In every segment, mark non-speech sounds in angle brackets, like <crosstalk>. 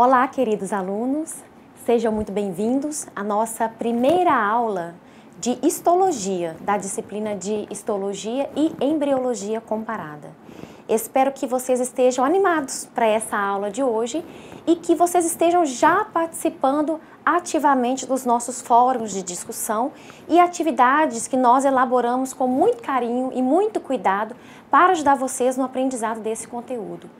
Olá, queridos alunos, sejam muito bem-vindos à nossa primeira aula de histologia, da disciplina de histologia e embriologia comparada. Espero que vocês estejam animados para essa aula de hoje e que vocês estejam já participando ativamente dos nossos fóruns de discussão e atividades que nós elaboramos com muito carinho e muito cuidado para ajudar vocês no aprendizado desse conteúdo.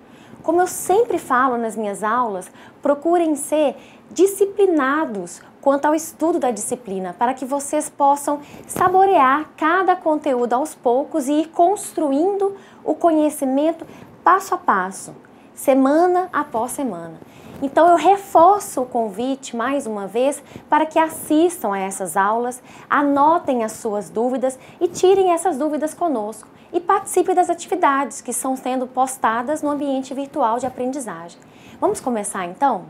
Como eu sempre falo nas minhas aulas, procurem ser disciplinados quanto ao estudo da disciplina, para que vocês possam saborear cada conteúdo aos poucos e ir construindo o conhecimento passo a passo, semana após semana. Então eu reforço o convite mais uma vez para que assistam a essas aulas, anotem as suas dúvidas e tirem essas dúvidas conosco e participe das atividades que estão sendo postadas no ambiente virtual de aprendizagem. Vamos começar então?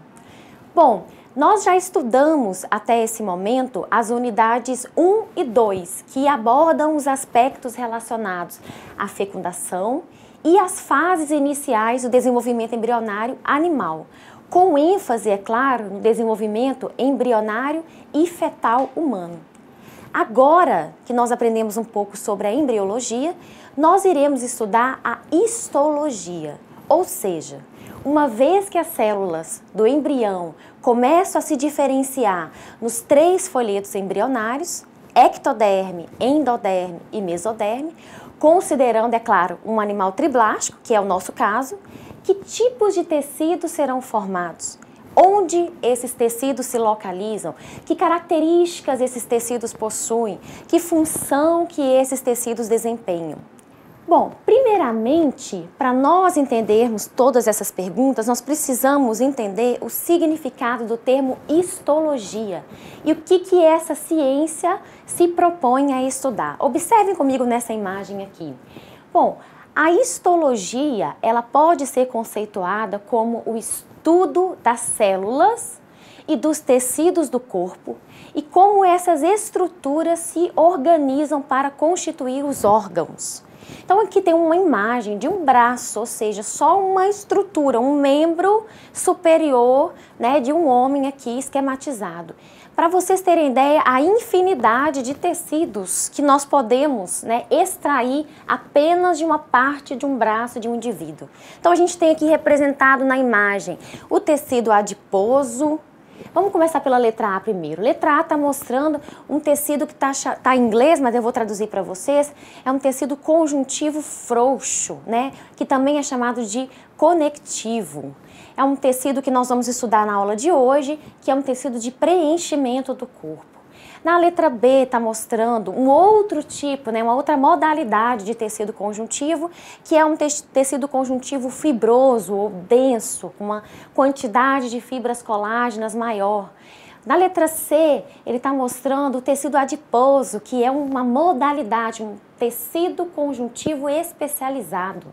Bom, nós já estudamos até esse momento as unidades 1 e 2, que abordam os aspectos relacionados à fecundação e as fases iniciais do desenvolvimento embrionário animal, com ênfase, é claro, no desenvolvimento embrionário e fetal humano. Agora que nós aprendemos um pouco sobre a embriologia, nós iremos estudar a histologia, ou seja, uma vez que as células do embrião começam a se diferenciar nos três folhetos embrionários, ectoderme, endoderme e mesoderme, considerando, é claro, um animal triblástico, que é o nosso caso, que tipos de tecidos serão formados? Onde esses tecidos se localizam? Que características esses tecidos possuem? Que função que esses tecidos desempenham? Bom, primeiramente, para nós entendermos todas essas perguntas, nós precisamos entender o significado do termo histologia e o que, que essa ciência se propõe a estudar. Observem comigo nessa imagem aqui. Bom, a histologia ela pode ser conceituada como o estudo das células e dos tecidos do corpo e como essas estruturas se organizam para constituir os órgãos. Então aqui tem uma imagem de um braço, ou seja, só uma estrutura, um membro superior né, de um homem aqui esquematizado. Para vocês terem ideia, a infinidade de tecidos que nós podemos né, extrair apenas de uma parte de um braço de um indivíduo. Então a gente tem aqui representado na imagem o tecido adiposo, Vamos começar pela letra A primeiro. Letra A está mostrando um tecido que está tá em inglês, mas eu vou traduzir para vocês. É um tecido conjuntivo frouxo, né? Que também é chamado de conectivo. É um tecido que nós vamos estudar na aula de hoje, que é um tecido de preenchimento do corpo. Na letra B está mostrando um outro tipo, né, uma outra modalidade de tecido conjuntivo, que é um tecido conjuntivo fibroso ou denso, com uma quantidade de fibras colágenas maior. Na letra C, ele está mostrando o tecido adiposo, que é uma modalidade, um tecido conjuntivo especializado.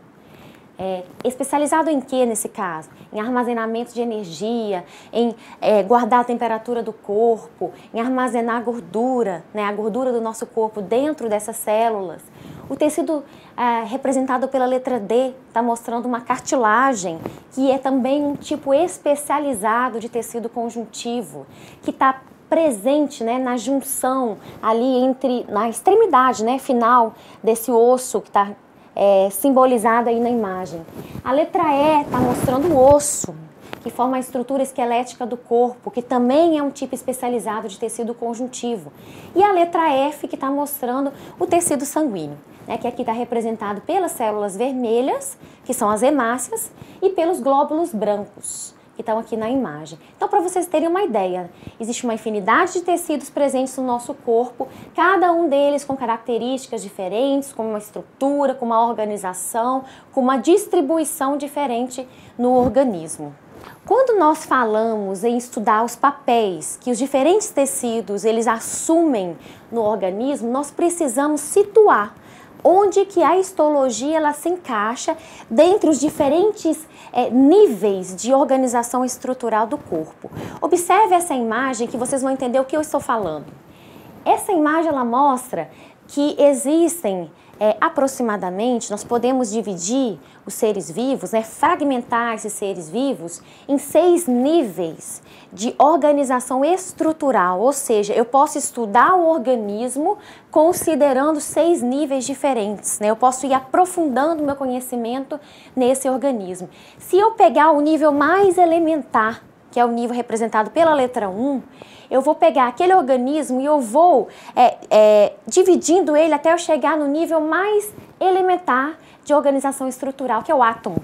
É, especializado em que nesse caso? em armazenamento de energia, em é, guardar a temperatura do corpo, em armazenar a gordura, né, a gordura do nosso corpo dentro dessas células. O tecido é, representado pela letra D está mostrando uma cartilagem, que é também um tipo especializado de tecido conjuntivo, que está presente né, na junção ali entre, na extremidade né, final desse osso que está é, simbolizado aí na imagem. A letra E está mostrando o osso, que forma a estrutura esquelética do corpo, que também é um tipo especializado de tecido conjuntivo. E a letra F, que está mostrando o tecido sanguíneo. Né, que aqui está representado pelas células vermelhas, que são as hemácias, e pelos glóbulos brancos que estão aqui na imagem. Então, para vocês terem uma ideia, existe uma infinidade de tecidos presentes no nosso corpo, cada um deles com características diferentes, com uma estrutura, com uma organização, com uma distribuição diferente no organismo. Quando nós falamos em estudar os papéis que os diferentes tecidos eles assumem no organismo, nós precisamos situar onde que a histologia ela se encaixa dentro os diferentes é, níveis de organização estrutural do corpo. Observe essa imagem que vocês vão entender o que eu estou falando. Essa imagem ela mostra que existem é, aproximadamente, nós podemos dividir os seres vivos, né, fragmentar esses seres vivos em seis níveis de organização estrutural, ou seja, eu posso estudar o organismo considerando seis níveis diferentes, né, eu posso ir aprofundando meu conhecimento nesse organismo. Se eu pegar o nível mais elementar, que é o nível representado pela letra 1, eu vou pegar aquele organismo e eu vou é, é, dividindo ele até eu chegar no nível mais elementar de organização estrutural, que é o átomo.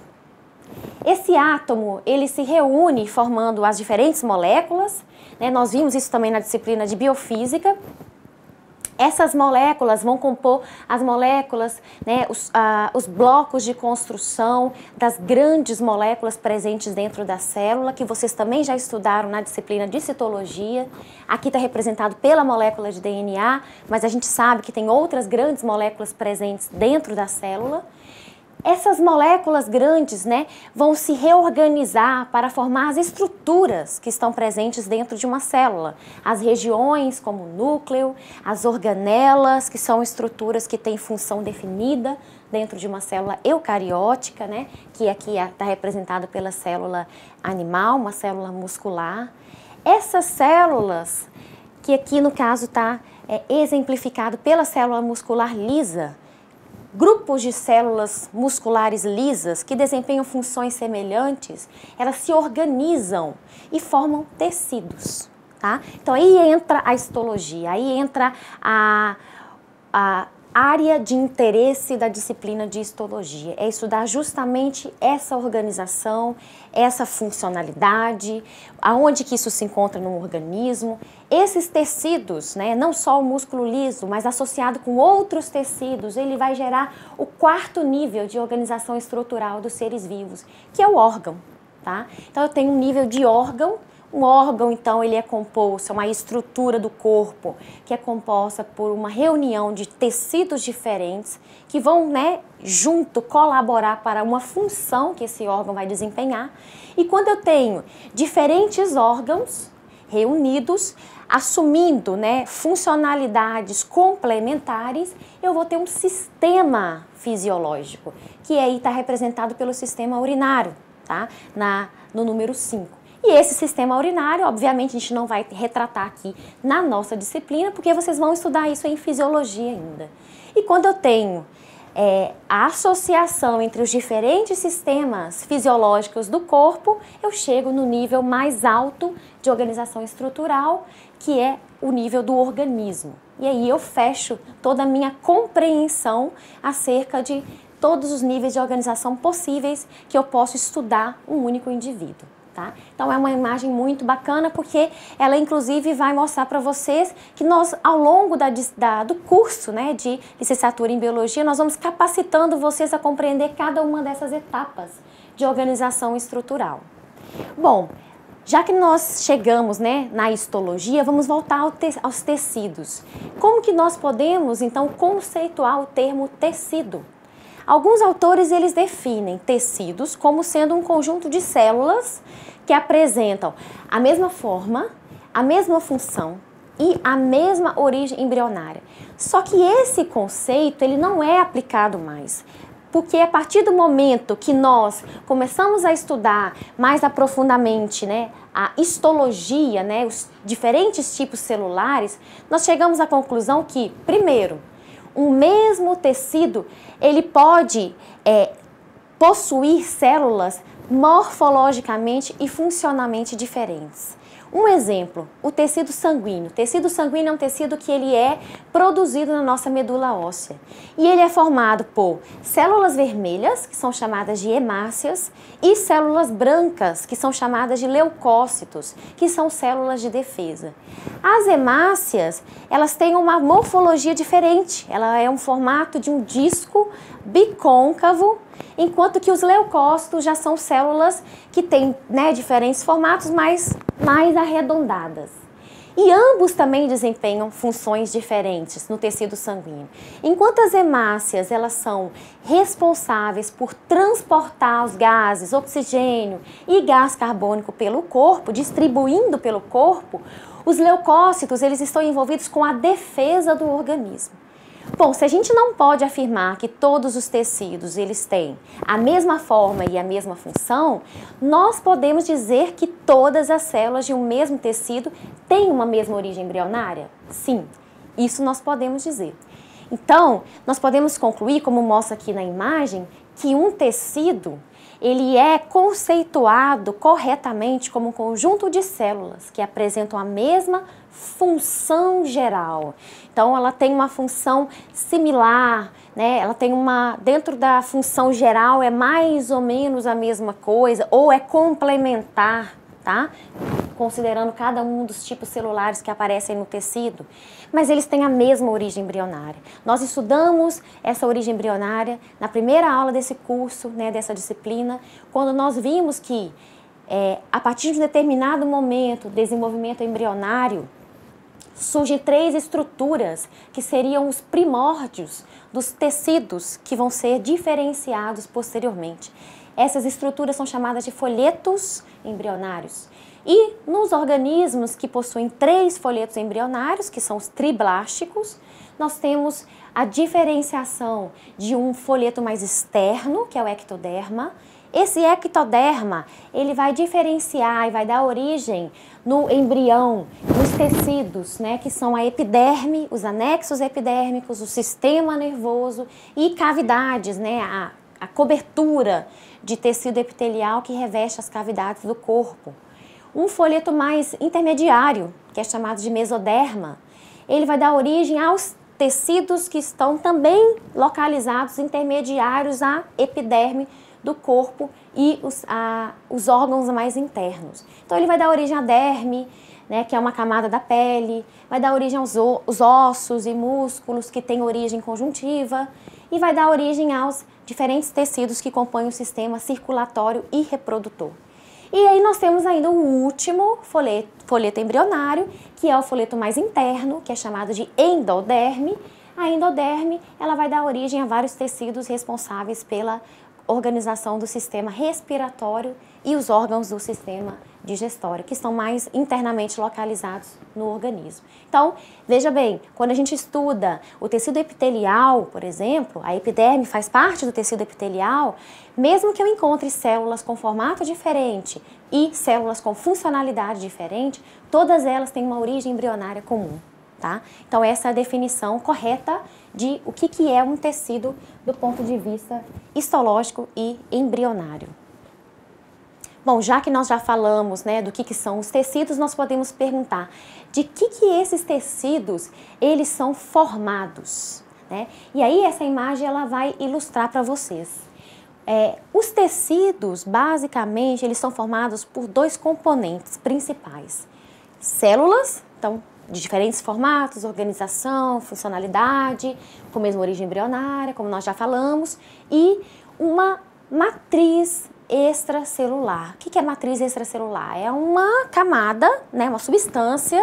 Esse átomo, ele se reúne formando as diferentes moléculas, né? nós vimos isso também na disciplina de biofísica, essas moléculas vão compor as moléculas, né, os, ah, os blocos de construção das grandes moléculas presentes dentro da célula, que vocês também já estudaram na disciplina de citologia. Aqui está representado pela molécula de DNA, mas a gente sabe que tem outras grandes moléculas presentes dentro da célula essas moléculas grandes né, vão se reorganizar para formar as estruturas que estão presentes dentro de uma célula. As regiões, como o núcleo, as organelas, que são estruturas que têm função definida dentro de uma célula eucariótica, né, que aqui está é, representada pela célula animal, uma célula muscular. Essas células, que aqui no caso está é, exemplificado pela célula muscular lisa, Grupos de células musculares lisas que desempenham funções semelhantes, elas se organizam e formam tecidos. Tá? Então aí entra a histologia, aí entra a, a área de interesse da disciplina de histologia. É estudar justamente essa organização, essa funcionalidade, aonde que isso se encontra no organismo, esses tecidos, né, não só o músculo liso, mas associado com outros tecidos, ele vai gerar o quarto nível de organização estrutural dos seres vivos, que é o órgão, tá? Então eu tenho um nível de órgão um órgão, então, ele é composto, é uma estrutura do corpo que é composta por uma reunião de tecidos diferentes que vão, né, junto colaborar para uma função que esse órgão vai desempenhar. E quando eu tenho diferentes órgãos reunidos, assumindo, né, funcionalidades complementares, eu vou ter um sistema fisiológico, que aí está representado pelo sistema urinário, tá? Na, no número 5. E esse sistema urinário, obviamente, a gente não vai retratar aqui na nossa disciplina, porque vocês vão estudar isso em fisiologia ainda. E quando eu tenho é, a associação entre os diferentes sistemas fisiológicos do corpo, eu chego no nível mais alto de organização estrutural, que é o nível do organismo. E aí eu fecho toda a minha compreensão acerca de todos os níveis de organização possíveis que eu posso estudar um único indivíduo. Tá? Então é uma imagem muito bacana porque ela inclusive vai mostrar para vocês que nós ao longo da, da, do curso né, de licenciatura em biologia nós vamos capacitando vocês a compreender cada uma dessas etapas de organização estrutural. Bom, já que nós chegamos né, na histologia, vamos voltar ao te aos tecidos. Como que nós podemos então conceituar o termo tecido? Alguns autores eles definem tecidos como sendo um conjunto de células que apresentam a mesma forma, a mesma função e a mesma origem embrionária. Só que esse conceito ele não é aplicado mais. Porque a partir do momento que nós começamos a estudar mais aprofundadamente né, a histologia, né, os diferentes tipos celulares, nós chegamos à conclusão que, primeiro, um mesmo tecido, ele pode é, possuir células morfologicamente e funcionalmente diferentes. Um exemplo, o tecido sanguíneo. O tecido sanguíneo é um tecido que ele é produzido na nossa medula óssea. E ele é formado por células vermelhas, que são chamadas de hemácias, e células brancas, que são chamadas de leucócitos, que são células de defesa. As hemácias, elas têm uma morfologia diferente. Ela é um formato de um disco bicôncavo enquanto que os leucócitos já são células que têm né, diferentes formatos, mas mais arredondadas. E ambos também desempenham funções diferentes no tecido sanguíneo. Enquanto as hemácias elas são responsáveis por transportar os gases, oxigênio e gás carbônico pelo corpo, distribuindo pelo corpo, os leucócitos eles estão envolvidos com a defesa do organismo. Bom, se a gente não pode afirmar que todos os tecidos eles têm a mesma forma e a mesma função, nós podemos dizer que todas as células de um mesmo tecido têm uma mesma origem embrionária? Sim, isso nós podemos dizer. Então, nós podemos concluir, como mostra aqui na imagem, que um tecido ele é conceituado corretamente como um conjunto de células que apresentam a mesma função geral. Então, ela tem uma função similar, né? Ela tem uma dentro da função geral é mais ou menos a mesma coisa ou é complementar, tá? Considerando cada um dos tipos celulares que aparecem no tecido, mas eles têm a mesma origem embrionária. Nós estudamos essa origem embrionária na primeira aula desse curso, né, dessa disciplina, quando nós vimos que é, a partir de um determinado momento, desenvolvimento embrionário, surgem três estruturas que seriam os primórdios dos tecidos que vão ser diferenciados posteriormente. Essas estruturas são chamadas de folhetos embrionários. E nos organismos que possuem três folhetos embrionários, que são os triblásticos, nós temos a diferenciação de um folheto mais externo, que é o ectoderma, esse ectoderma, ele vai diferenciar e vai dar origem no embrião, nos tecidos, né, que são a epiderme, os anexos epidérmicos, o sistema nervoso e cavidades, né, a, a cobertura de tecido epitelial que reveste as cavidades do corpo. Um folheto mais intermediário, que é chamado de mesoderma, ele vai dar origem aos tecidos que estão também localizados intermediários à epiderme do corpo e os, a, os órgãos mais internos. Então ele vai dar origem à derme, né, que é uma camada da pele, vai dar origem aos ossos e músculos, que têm origem conjuntiva, e vai dar origem aos diferentes tecidos que compõem o sistema circulatório e reprodutor. E aí nós temos ainda o último folheto, folheto embrionário, que é o folheto mais interno, que é chamado de endoderme. A endoderme, ela vai dar origem a vários tecidos responsáveis pela organização do sistema respiratório e os órgãos do sistema digestório, que estão mais internamente localizados no organismo. Então, veja bem, quando a gente estuda o tecido epitelial, por exemplo, a epiderme faz parte do tecido epitelial, mesmo que eu encontre células com formato diferente e células com funcionalidade diferente, todas elas têm uma origem embrionária comum tá? Então essa é a definição correta de o que, que é um tecido do ponto de vista histológico e embrionário. Bom, já que nós já falamos né, do que, que são os tecidos, nós podemos perguntar de que, que esses tecidos eles são formados. Né? E aí essa imagem ela vai ilustrar para vocês. É, os tecidos, basicamente, eles são formados por dois componentes principais. Células, então de diferentes formatos, organização, funcionalidade, com a mesma origem embrionária, como nós já falamos, e uma matriz extracelular. O que é matriz extracelular? É uma camada, né, uma substância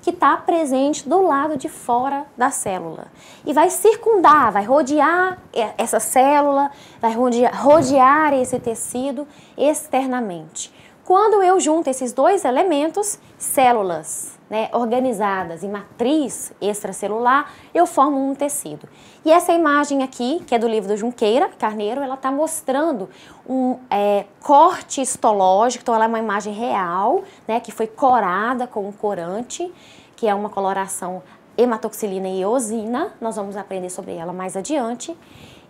que está presente do lado de fora da célula e vai circundar, vai rodear essa célula, vai rodear, rodear esse tecido externamente. Quando eu junto esses dois elementos, células né, organizadas em matriz extracelular, eu formo um tecido. E essa imagem aqui, que é do livro do Junqueira Carneiro, ela está mostrando um é, corte histológico, então ela é uma imagem real, né, que foi corada com um corante, que é uma coloração hematoxilina e eosina, nós vamos aprender sobre ela mais adiante.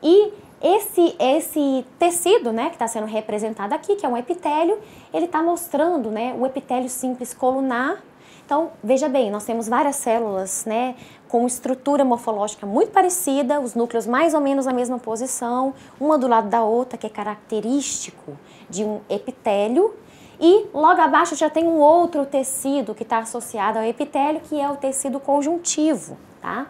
E esse, esse tecido né, que está sendo representado aqui, que é um epitélio, ele está mostrando né, o epitélio simples colunar, então, veja bem, nós temos várias células, né, com estrutura morfológica muito parecida, os núcleos mais ou menos na mesma posição, uma do lado da outra, que é característico de um epitélio, e logo abaixo já tem um outro tecido que está associado ao epitélio, que é o tecido conjuntivo, tá?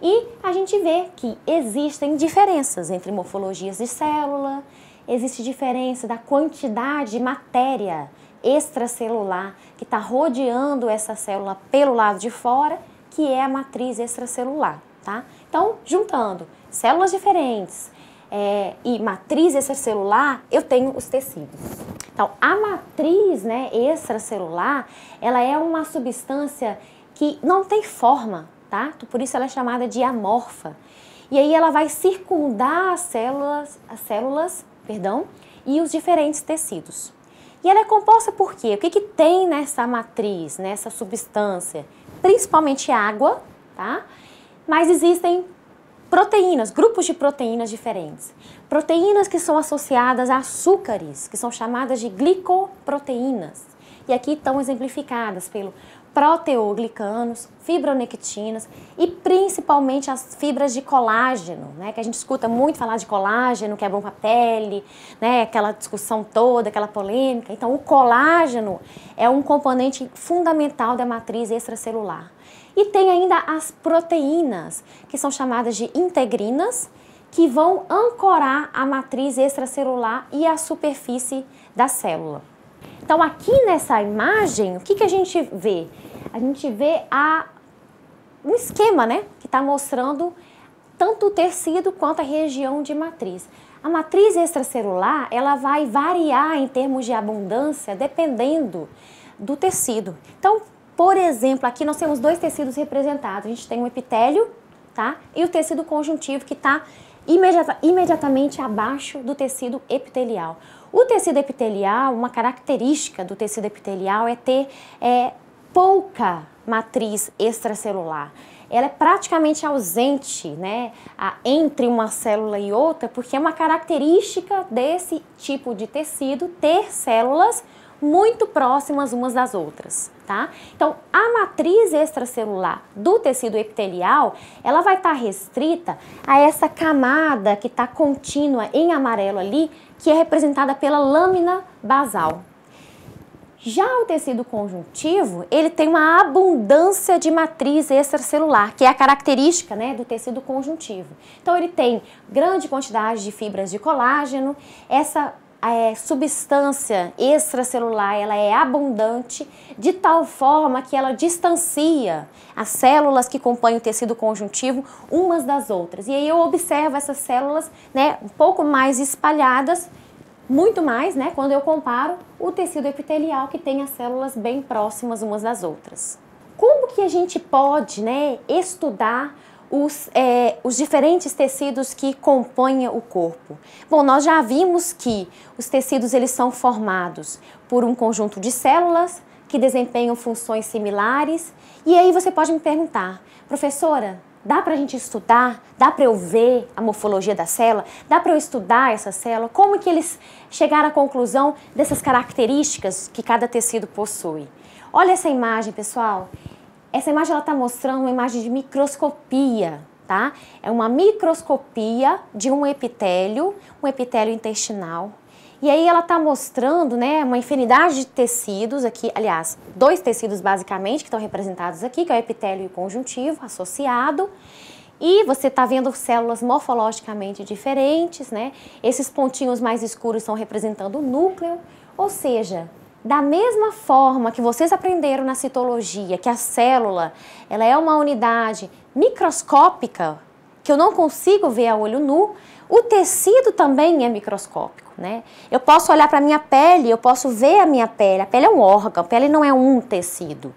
E a gente vê que existem diferenças entre morfologias de célula, existe diferença da quantidade de matéria extracelular que está rodeando essa célula pelo lado de fora, que é a matriz extracelular, tá? Então, juntando células diferentes é, e matriz extracelular, eu tenho os tecidos. Então, a matriz né, extracelular, ela é uma substância que não tem forma, tá? Por isso ela é chamada de amorfa. E aí ela vai circundar as células, as células, perdão, e os diferentes tecidos. E ela é composta por quê? O que, que tem nessa matriz, nessa substância? Principalmente água, tá? Mas existem proteínas, grupos de proteínas diferentes. Proteínas que são associadas a açúcares, que são chamadas de glicoproteínas. E aqui estão exemplificadas pelo proteoglicanos, fibronectinas e principalmente as fibras de colágeno, né? Que a gente escuta muito falar de colágeno, que é bom para a pele, né? Aquela discussão toda, aquela polêmica. Então, o colágeno é um componente fundamental da matriz extracelular. E tem ainda as proteínas, que são chamadas de integrinas, que vão ancorar a matriz extracelular e a superfície da célula. Então, aqui nessa imagem, o que, que a gente vê? a gente vê a, um esquema né, que está mostrando tanto o tecido quanto a região de matriz. A matriz extracelular ela vai variar em termos de abundância dependendo do tecido. Então, por exemplo, aqui nós temos dois tecidos representados. A gente tem o um epitélio tá? e o tecido conjuntivo que está imediata, imediatamente abaixo do tecido epitelial. O tecido epitelial, uma característica do tecido epitelial é ter é, pouca matriz extracelular. Ela é praticamente ausente né, entre uma célula e outra, porque é uma característica desse tipo de tecido ter células muito próximas umas das outras, tá? Então, a matriz extracelular do tecido epitelial, ela vai estar tá restrita a essa camada que está contínua em amarelo ali, que é representada pela lâmina basal, já o tecido conjuntivo, ele tem uma abundância de matriz extracelular, que é a característica né, do tecido conjuntivo. Então ele tem grande quantidade de fibras de colágeno, essa é, substância extracelular ela é abundante de tal forma que ela distancia as células que compõem o tecido conjuntivo umas das outras. E aí eu observo essas células né, um pouco mais espalhadas muito mais, né, quando eu comparo o tecido epitelial que tem as células bem próximas umas das outras. Como que a gente pode, né, estudar os, é, os diferentes tecidos que compõem o corpo? Bom, nós já vimos que os tecidos eles são formados por um conjunto de células que desempenham funções similares. E aí você pode me perguntar, professora, dá para a gente estudar? Dá para eu ver a morfologia da célula? Dá para eu estudar essa célula? Como que eles chegaram à conclusão dessas características que cada tecido possui? Olha essa imagem, pessoal. Essa imagem ela está mostrando uma imagem de microscopia, tá? É uma microscopia de um epitélio, um epitélio intestinal, e aí ela está mostrando né, uma infinidade de tecidos aqui, aliás, dois tecidos basicamente que estão representados aqui, que é o epitélio e o conjuntivo associado. E você está vendo células morfologicamente diferentes, né? Esses pontinhos mais escuros estão representando o núcleo, ou seja, da mesma forma que vocês aprenderam na citologia, que a célula ela é uma unidade microscópica, que eu não consigo ver a olho nu, o tecido também é microscópico, né? Eu posso olhar para a minha pele, eu posso ver a minha pele. A pele é um órgão, a pele não é um tecido.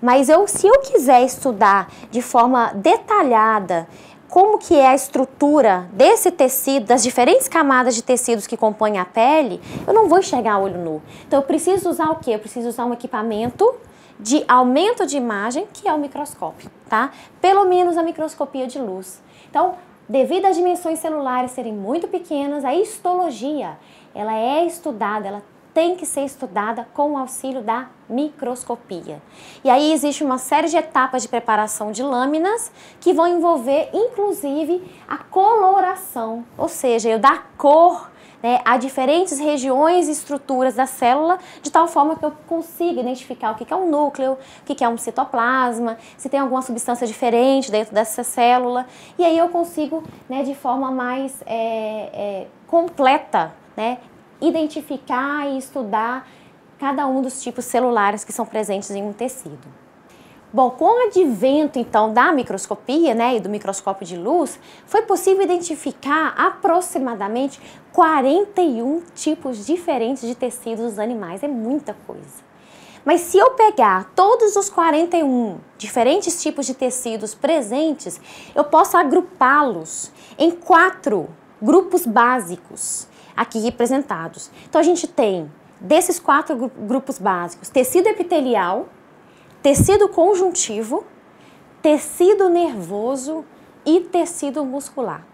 Mas eu, se eu quiser estudar de forma detalhada como que é a estrutura desse tecido, das diferentes camadas de tecidos que compõem a pele, eu não vou enxergar olho nu. Então eu preciso usar o quê? Eu preciso usar um equipamento de aumento de imagem, que é o microscópio, tá? Pelo menos a microscopia de luz. Então, Devido às dimensões celulares serem muito pequenas, a histologia ela é estudada, ela tem que ser estudada com o auxílio da microscopia. E aí existe uma série de etapas de preparação de lâminas que vão envolver, inclusive, a coloração, ou seja, eu dar cor né, a diferentes regiões e estruturas da célula, de tal forma que eu consiga identificar o que é um núcleo, o que é um citoplasma, se tem alguma substância diferente dentro dessa célula. E aí eu consigo, né, de forma mais é, é, completa, né, identificar e estudar cada um dos tipos celulares que são presentes em um tecido. Bom, com o advento então da microscopia né, e do microscópio de luz, foi possível identificar aproximadamente 41 tipos diferentes de tecidos dos animais. É muita coisa. Mas se eu pegar todos os 41 diferentes tipos de tecidos presentes, eu posso agrupá-los em quatro grupos básicos aqui representados. Então a gente tem desses quatro grupos básicos: tecido epitelial, tecido conjuntivo, tecido nervoso e tecido muscular.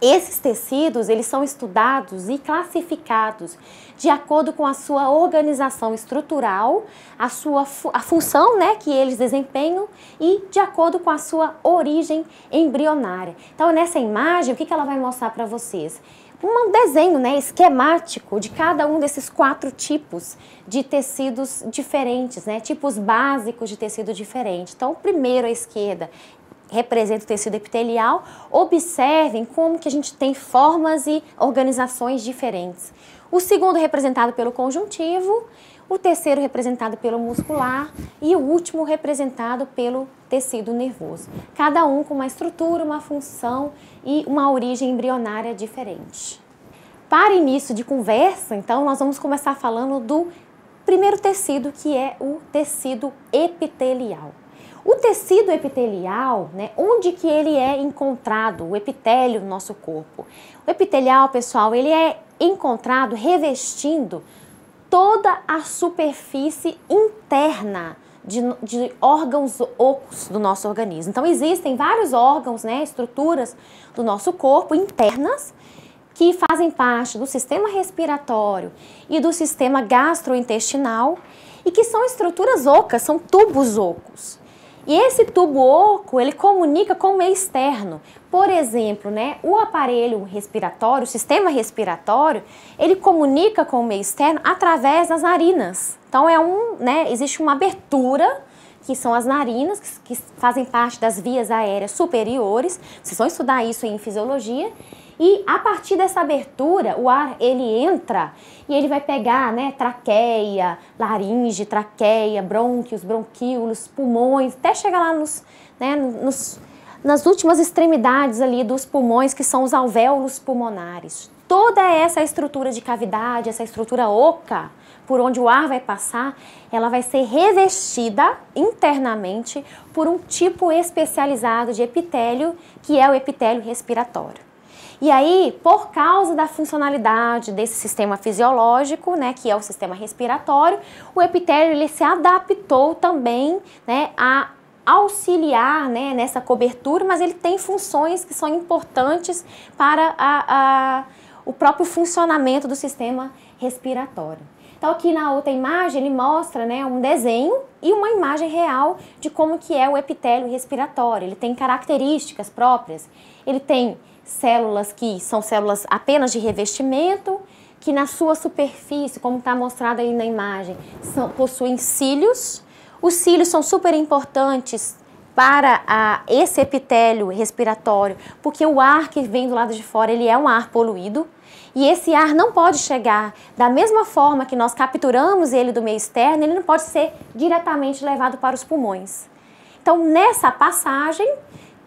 Esses tecidos, eles são estudados e classificados de acordo com a sua organização estrutural, a sua fu a função, né, que eles desempenham e de acordo com a sua origem embrionária. Então, nessa imagem, o que, que ela vai mostrar para vocês? um desenho né, esquemático de cada um desses quatro tipos de tecidos diferentes, né, tipos básicos de tecido diferente. Então, o primeiro à esquerda representa o tecido epitelial. Observem como que a gente tem formas e organizações diferentes. O segundo representado pelo conjuntivo, o terceiro representado pelo muscular e o último representado pelo tecido nervoso. Cada um com uma estrutura, uma função e uma origem embrionária diferente. Para início de conversa, então, nós vamos começar falando do primeiro tecido, que é o tecido epitelial. O tecido epitelial, né, onde que ele é encontrado, o epitélio no nosso corpo? O epitelial, pessoal, ele é encontrado revestindo toda a superfície interna de, de, órgãos ocos do nosso organismo. Então, existem vários órgãos, né, estruturas do nosso corpo internas que fazem parte do sistema respiratório e do sistema gastrointestinal e que são estruturas ocas, são tubos ocos. E esse tubo oco, ele comunica com o meio externo. Por exemplo, né, o aparelho respiratório, o sistema respiratório, ele comunica com o meio externo através das narinas. Então é um, né, existe uma abertura que são as narinas, que, fazem parte das vias aéreas superiores. Vocês vão estudar isso em fisiologia. E a partir dessa abertura, o ar ele entra e ele vai pegar, né, traqueia, laringe, traqueia, brônquios, bronquíolos, pulmões, até chegar lá nos, né, nos, nas últimas extremidades ali dos pulmões, que são os alvéolos pulmonares. Toda essa estrutura de cavidade, essa estrutura oca, por onde o ar vai passar, ela vai ser revestida internamente por um tipo especializado de epitélio, que é o epitélio respiratório. E aí, por causa da funcionalidade desse sistema fisiológico, né, que é o sistema respiratório, o epitélio ele se adaptou também, né, a auxiliar né, nessa cobertura, mas ele tem funções que são importantes para a, a, o próprio funcionamento do sistema respiratório. Então aqui na outra imagem ele mostra né, um desenho e uma imagem real de como que é o epitélio respiratório. Ele tem características próprias, ele tem células que são células apenas de revestimento, que na sua superfície, como está mostrado aí na imagem, são, possuem cílios. Os cílios são super importantes para a, esse epitélio respiratório, porque o ar que vem do lado de fora ele é um ar poluído e esse ar não pode chegar da mesma forma que nós capturamos ele do meio externo, ele não pode ser diretamente levado para os pulmões. Então, nessa passagem,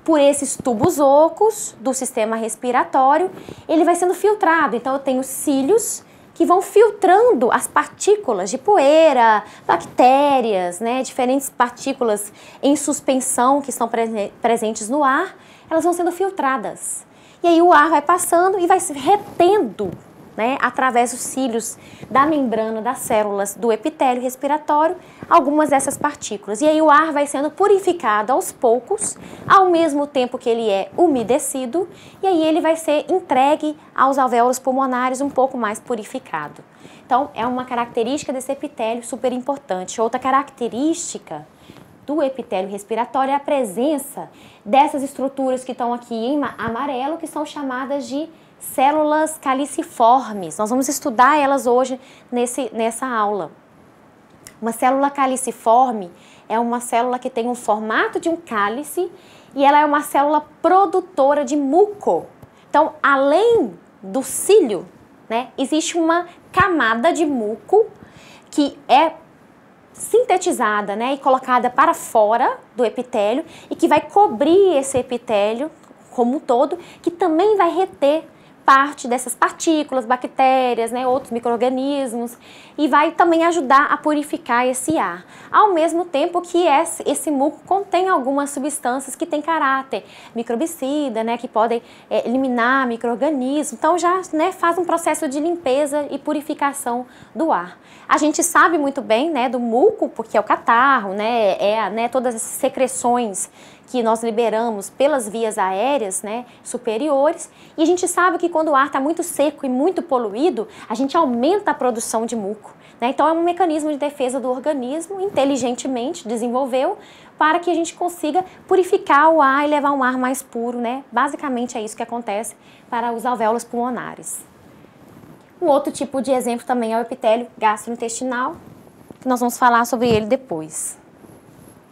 por esses tubos ocos do sistema respiratório, ele vai sendo filtrado. Então eu tenho cílios que vão filtrando as partículas de poeira, bactérias, né, diferentes partículas em suspensão que estão pre presentes no ar, elas vão sendo filtradas. E aí o ar vai passando e vai se retendo né, através dos cílios da membrana das células do epitélio respiratório, algumas dessas partículas. E aí o ar vai sendo purificado aos poucos, ao mesmo tempo que ele é umedecido, e aí ele vai ser entregue aos alvéolos pulmonares um pouco mais purificado. Então, é uma característica desse epitélio super importante. Outra característica do epitélio respiratório é a presença dessas estruturas que estão aqui em amarelo, que são chamadas de células caliciformes. Nós vamos estudar elas hoje nesse, nessa aula. Uma célula caliciforme é uma célula que tem o um formato de um cálice e ela é uma célula produtora de muco. Então, além do cílio, né, existe uma camada de muco que é sintetizada né, e colocada para fora do epitélio e que vai cobrir esse epitélio como um todo, que também vai reter parte dessas partículas, bactérias, né, outros micro-organismos e vai também ajudar a purificar esse ar. Ao mesmo tempo que esse, esse muco contém algumas substâncias que têm caráter microbicida, né, que podem é, eliminar micro-organismos, então já né, faz um processo de limpeza e purificação do ar. A gente sabe muito bem né, do muco, porque é o catarro, né, é né, todas as secreções que nós liberamos pelas vias aéreas né, superiores. E a gente sabe que quando o ar está muito seco e muito poluído, a gente aumenta a produção de muco. Né? Então, é um mecanismo de defesa do organismo, inteligentemente desenvolveu, para que a gente consiga purificar o ar e levar um ar mais puro. Né? Basicamente, é isso que acontece para os alvéolas pulmonares. Um outro tipo de exemplo também é o epitélio gastrointestinal, que nós vamos falar sobre ele depois.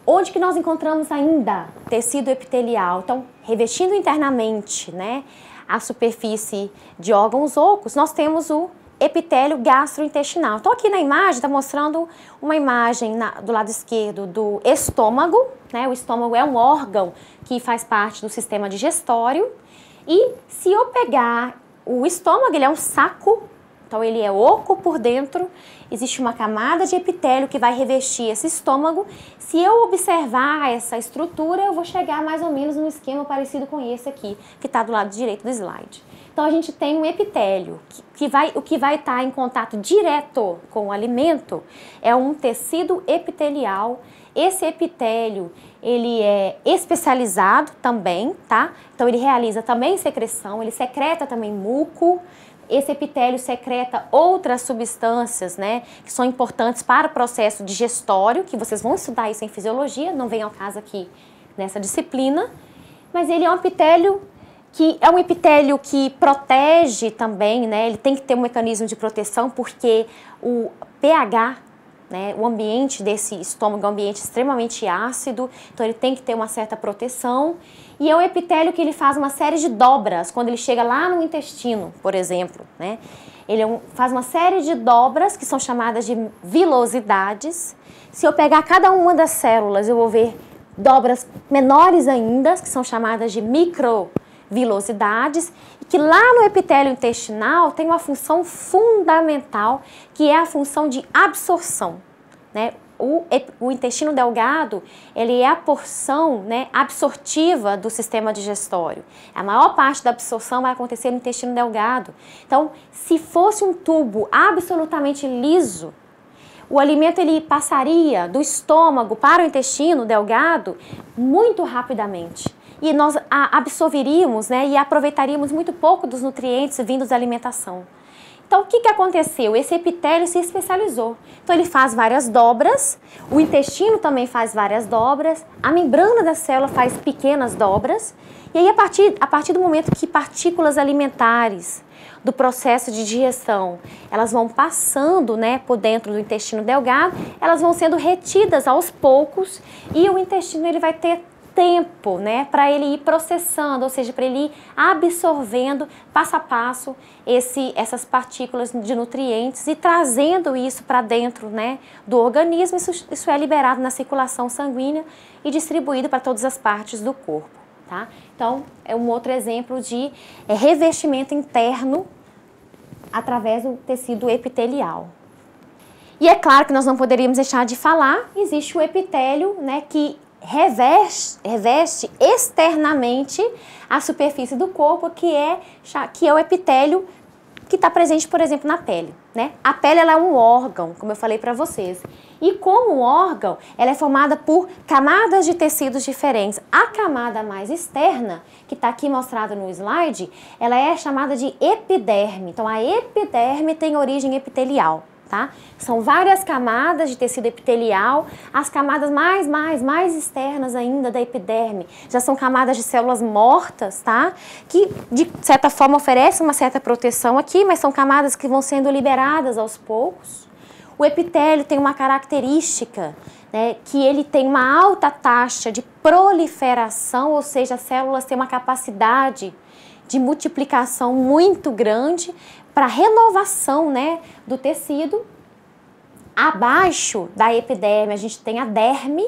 Onde que nós encontramos ainda tecido epitelial? Então, revestindo internamente, né, a superfície de órgãos ocos, nós temos o epitélio gastrointestinal. Então, aqui na imagem, está mostrando uma imagem na, do lado esquerdo do estômago, né? O estômago é um órgão que faz parte do sistema digestório. E se eu pegar o estômago, ele é um saco então ele é oco por dentro, existe uma camada de epitélio que vai revestir esse estômago. Se eu observar essa estrutura, eu vou chegar mais ou menos num esquema parecido com esse aqui, que está do lado direito do slide. Então a gente tem um epitélio, que, que vai, o que vai estar tá em contato direto com o alimento é um tecido epitelial. Esse epitélio, ele é especializado também, tá? Então ele realiza também secreção, ele secreta também muco, esse epitélio secreta outras substâncias, né, que são importantes para o processo digestório, que vocês vão estudar isso em fisiologia, não vem ao caso aqui nessa disciplina, mas ele é um epitélio que é um epitélio que protege também, né, ele tem que ter um mecanismo de proteção porque o pH né, o ambiente desse estômago é um ambiente extremamente ácido, então ele tem que ter uma certa proteção. E é o epitélio que ele faz uma série de dobras quando ele chega lá no intestino, por exemplo. Né? Ele é faz uma série de dobras que são chamadas de vilosidades. Se eu pegar cada uma das células, eu vou ver dobras menores ainda, que são chamadas de microvilosidades, e que lá no epitélio intestinal tem uma função fundamental, que é a função de absorção. Né? o, o, intestino delgado ele é a porção né, absortiva do sistema digestório. A maior parte da absorção vai acontecer no intestino delgado. Então, se fosse um tubo absolutamente liso, o alimento ele passaria do estômago para o intestino delgado muito rapidamente. E nós absorveríamos né, e aproveitaríamos muito pouco dos nutrientes vindos da alimentação. Então, o que, que aconteceu? Esse epitélio se especializou. Então, ele faz várias dobras, o intestino também faz várias dobras, a membrana da célula faz pequenas dobras. E aí, a partir, a partir do momento que partículas alimentares do processo de digestão, elas vão passando né, por dentro do intestino delgado, elas vão sendo retidas aos poucos e o intestino ele vai ter tempo, né, para ele ir processando, ou seja, para ele ir absorvendo passo a passo esse, essas partículas de nutrientes e trazendo isso para dentro, né, do organismo. Isso, isso é liberado na circulação sanguínea e distribuído para todas as partes do corpo, tá? Então, é um outro exemplo de é, revestimento interno através do tecido epitelial. E é claro que nós não poderíamos deixar de falar, existe o epitélio, né, que reveste, reveste externamente a superfície do corpo, que é, que é o epitélio que está presente, por exemplo, na pele. Né? A pele ela é um órgão, como eu falei para vocês. E como órgão, ela é formada por camadas de tecidos diferentes. A camada mais externa, que está aqui mostrada no slide, ela é chamada de epiderme. Então, a epiderme tem origem epitelial tá? São várias camadas de tecido epitelial, as camadas mais, mais, mais externas ainda da epiderme, já são camadas de células mortas, tá? Que de certa forma oferecem uma certa proteção aqui, mas são camadas que vão sendo liberadas aos poucos. O epitélio tem uma característica, né, que ele tem uma alta taxa de proliferação, ou seja, as células têm uma capacidade de multiplicação muito grande, para renovação né, do tecido. Abaixo da epiderme, a gente tem a derme,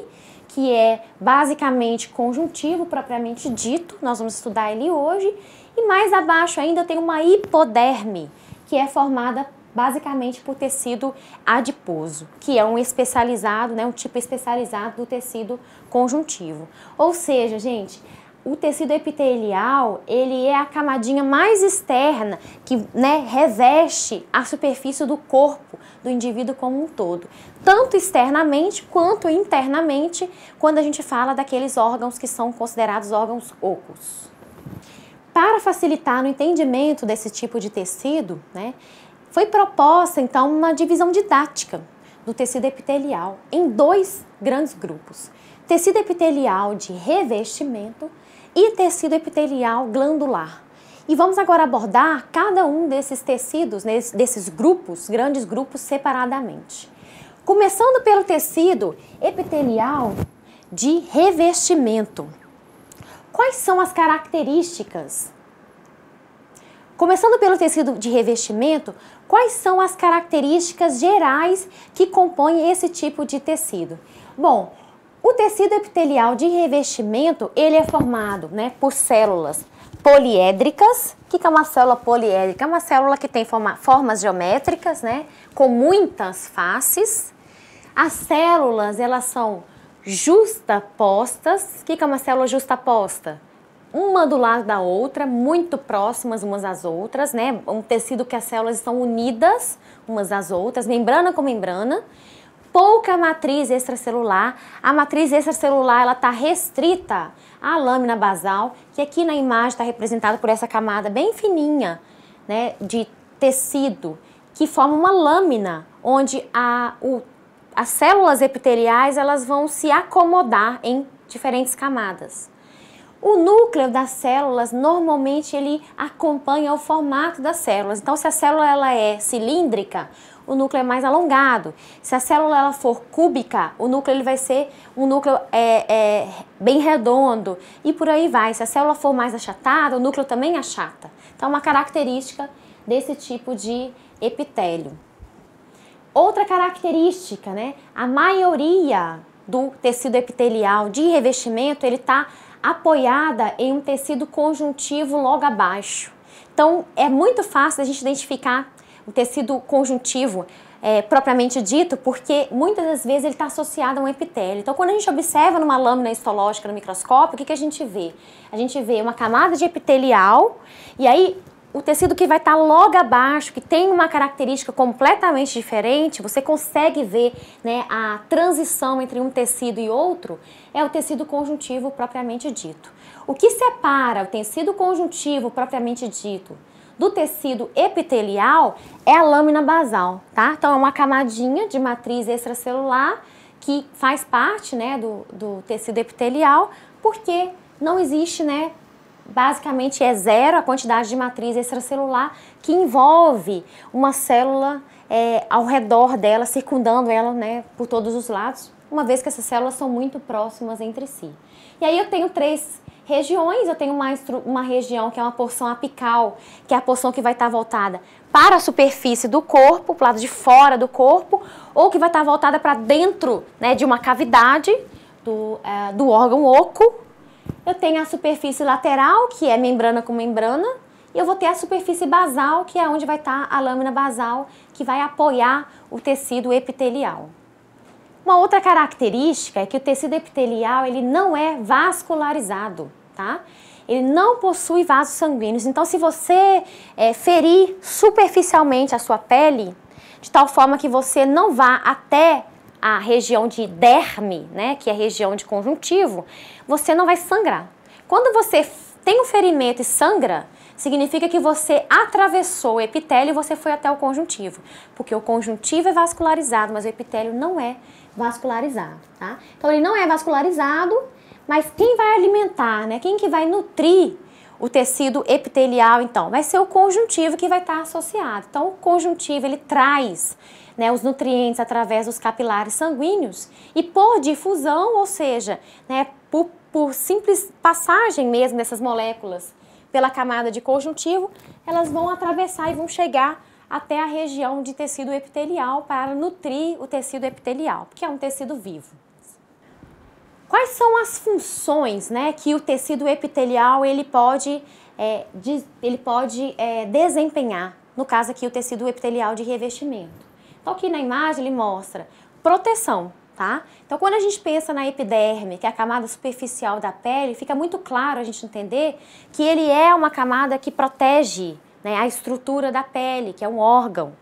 que é basicamente conjuntivo propriamente dito, nós vamos estudar ele hoje. E mais abaixo ainda tem uma hipoderme, que é formada basicamente por tecido adiposo, que é um especializado, né, um tipo especializado do tecido conjuntivo. Ou seja, gente, o tecido epitelial, ele é a camadinha mais externa que né, reveste a superfície do corpo do indivíduo como um todo, tanto externamente quanto internamente, quando a gente fala daqueles órgãos que são considerados órgãos ocos. Para facilitar no entendimento desse tipo de tecido, né, foi proposta então uma divisão didática do tecido epitelial em dois grandes grupos tecido epitelial de revestimento e tecido epitelial glandular. E vamos agora abordar cada um desses tecidos, desses grupos, grandes grupos, separadamente. Começando pelo tecido epitelial de revestimento. Quais são as características? Começando pelo tecido de revestimento, quais são as características gerais que compõem esse tipo de tecido? Bom, o tecido epitelial de revestimento, ele é formado né, por células poliédricas. O que é uma célula poliédrica? É uma célula que tem forma, formas geométricas, né, com muitas faces. As células, elas são justapostas. O que é uma célula justaposta? Uma do lado da outra, muito próximas umas às outras, né? Um tecido que as células estão unidas umas às outras, membrana com membrana pouca matriz extracelular. A matriz extracelular ela está restrita à lâmina basal, que aqui na imagem está representada por essa camada bem fininha né, de tecido, que forma uma lâmina, onde a, o, as células epiteliais elas vão se acomodar em diferentes camadas. O núcleo das células normalmente ele acompanha o formato das células. Então, se a célula ela é cilíndrica, o núcleo é mais alongado. Se a célula ela for cúbica, o núcleo ele vai ser um núcleo é, é, bem redondo e por aí vai. Se a célula for mais achatada, o núcleo também achata. Então, é uma característica desse tipo de epitélio. Outra característica, né? A maioria do tecido epitelial de revestimento ele está apoiada em um tecido conjuntivo logo abaixo. Então, é muito fácil a gente identificar o tecido conjuntivo é, propriamente dito, porque muitas das vezes ele está associado a um epitélio. Então, quando a gente observa numa lâmina histológica no microscópio, o que, que a gente vê? A gente vê uma camada de epitelial e aí o tecido que vai estar tá logo abaixo, que tem uma característica completamente diferente, você consegue ver né, a transição entre um tecido e outro, é o tecido conjuntivo propriamente dito. O que separa o tecido conjuntivo propriamente dito do tecido epitelial é a lâmina basal, tá? Então é uma camadinha de matriz extracelular que faz parte, né, do, do tecido epitelial, porque não existe, né, basicamente é zero a quantidade de matriz extracelular que envolve uma célula é, ao redor dela, circundando ela né, por todos os lados, uma vez que essas células são muito próximas entre si. E aí eu tenho três regiões. Eu tenho uma, uma região que é uma porção apical, que é a porção que vai estar tá voltada para a superfície do corpo, para o lado de fora do corpo, ou que vai estar tá voltada para dentro né, de uma cavidade do, é, do órgão oco. Eu tenho a superfície lateral, que é membrana com membrana, e eu vou ter a superfície basal, que é onde vai estar tá a lâmina basal, que vai apoiar o tecido epitelial. Uma outra característica é que o tecido epitelial ele não é vascularizado, tá? Ele não possui vasos sanguíneos. Então, se você é, ferir superficialmente a sua pele, de tal forma que você não vá até a região de derme, né, que é a região de conjuntivo, você não vai sangrar. Quando você tem um ferimento e sangra, significa que você atravessou o epitélio e você foi até o conjuntivo, porque o conjuntivo é vascularizado, mas o epitélio não é vascularizado, tá? Então ele não é vascularizado, mas quem vai alimentar, né? Quem que vai nutrir o tecido epitelial, então, vai ser o conjuntivo que vai estar associado. Então, o conjuntivo ele traz né, os nutrientes através dos capilares sanguíneos e por difusão, ou seja, né, por, por simples passagem mesmo dessas moléculas pela camada de conjuntivo, elas vão atravessar e vão chegar até a região de tecido epitelial para nutrir o tecido epitelial, que é um tecido vivo. Quais são as funções né, que o tecido epitelial ele pode, é, de, ele pode é, desempenhar? No caso aqui, o tecido epitelial de revestimento. Então, aqui na imagem ele mostra proteção, tá? Então, quando a gente pensa na epiderme, que é a camada superficial da pele, fica muito claro a gente entender que ele é uma camada que protege né? a estrutura da pele, que é um órgão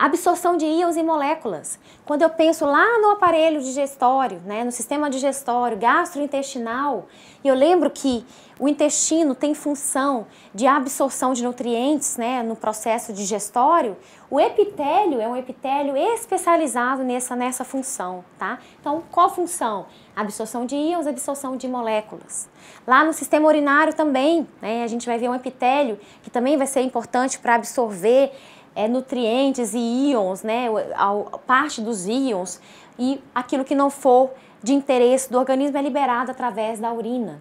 Absorção de íons e moléculas. Quando eu penso lá no aparelho digestório, né, no sistema digestório, gastrointestinal, eu lembro que o intestino tem função de absorção de nutrientes né, no processo digestório, o epitélio é um epitélio especializado nessa, nessa função. Tá? Então, qual função? Absorção de íons, absorção de moléculas. Lá no sistema urinário também, né, a gente vai ver um epitélio que também vai ser importante para absorver é, nutrientes e íons, né, parte dos íons, e aquilo que não for de interesse do organismo é liberado através da urina.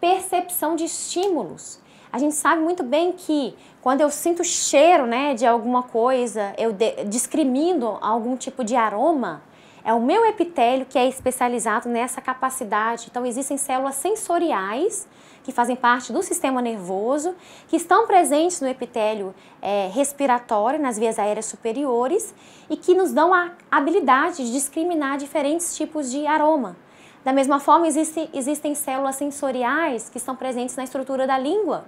Percepção de estímulos. A gente sabe muito bem que quando eu sinto cheiro né, de alguma coisa, eu discrimino algum tipo de aroma, é o meu epitélio que é especializado nessa capacidade. Então, existem células sensoriais que fazem parte do sistema nervoso, que estão presentes no epitélio é, respiratório, nas vias aéreas superiores e que nos dão a habilidade de discriminar diferentes tipos de aroma. Da mesma forma, existe, existem células sensoriais que estão presentes na estrutura da língua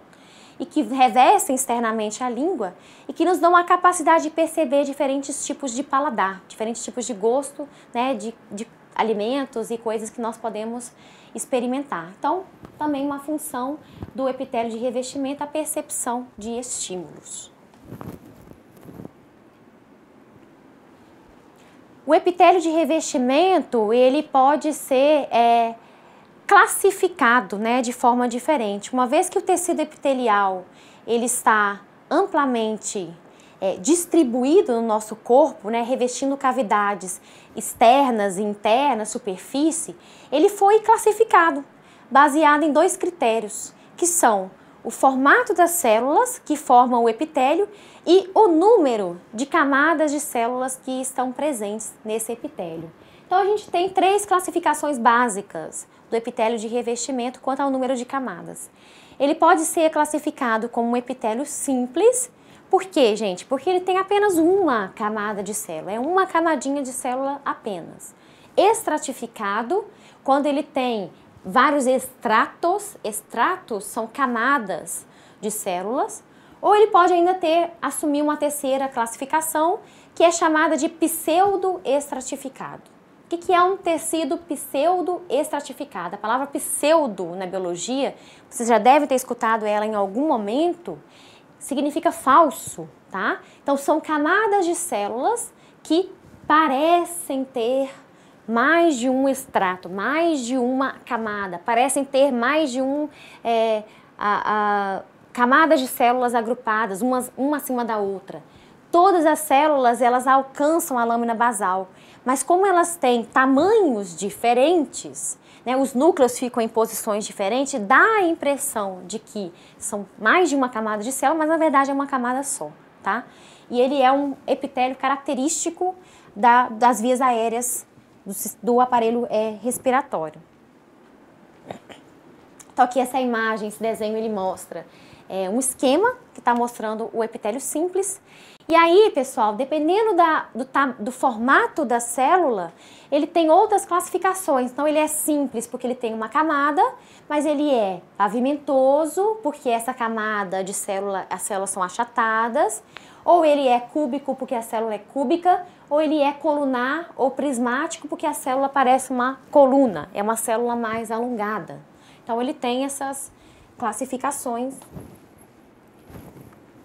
e que revestem externamente a língua e que nos dão a capacidade de perceber diferentes tipos de paladar, diferentes tipos de gosto, né, de, de alimentos e coisas que nós podemos experimentar. Então, também uma função do epitélio de revestimento a percepção de estímulos. O epitélio de revestimento ele pode ser é, classificado, né, de forma diferente, uma vez que o tecido epitelial ele está amplamente é, distribuído no nosso corpo, né, revestindo cavidades externas e internas, superfície, ele foi classificado baseado em dois critérios, que são o formato das células que formam o epitélio e o número de camadas de células que estão presentes nesse epitélio. Então a gente tem três classificações básicas do epitélio de revestimento quanto ao número de camadas. Ele pode ser classificado como um epitélio simples, por quê, gente? Porque ele tem apenas uma camada de célula, é uma camadinha de célula apenas. Estratificado, quando ele tem vários extratos, extratos são camadas de células, ou ele pode ainda ter assumir uma terceira classificação, que é chamada de pseudo-estratificado. O que é um tecido pseudo-estratificado? A palavra pseudo na biologia, você já deve ter escutado ela em algum momento, significa falso, tá? Então são camadas de células que parecem ter mais de um extrato, mais de uma camada, parecem ter mais de um é, a, a, camadas de células agrupadas, umas, uma acima da outra. Todas as células elas alcançam a lâmina basal, mas como elas têm tamanhos diferentes, né, os núcleos ficam em posições diferentes, dá a impressão de que são mais de uma camada de célula, mas na verdade é uma camada só, tá? E ele é um epitélio característico da, das vias aéreas do, do aparelho é, respiratório. Então aqui essa imagem, esse desenho, ele mostra é, um esquema que está mostrando o epitélio simples e aí, pessoal, dependendo da, do, do formato da célula, ele tem outras classificações. Então, ele é simples porque ele tem uma camada, mas ele é pavimentoso porque essa camada de célula, as células são achatadas, ou ele é cúbico porque a célula é cúbica, ou ele é colunar ou prismático porque a célula parece uma coluna, é uma célula mais alongada. Então, ele tem essas classificações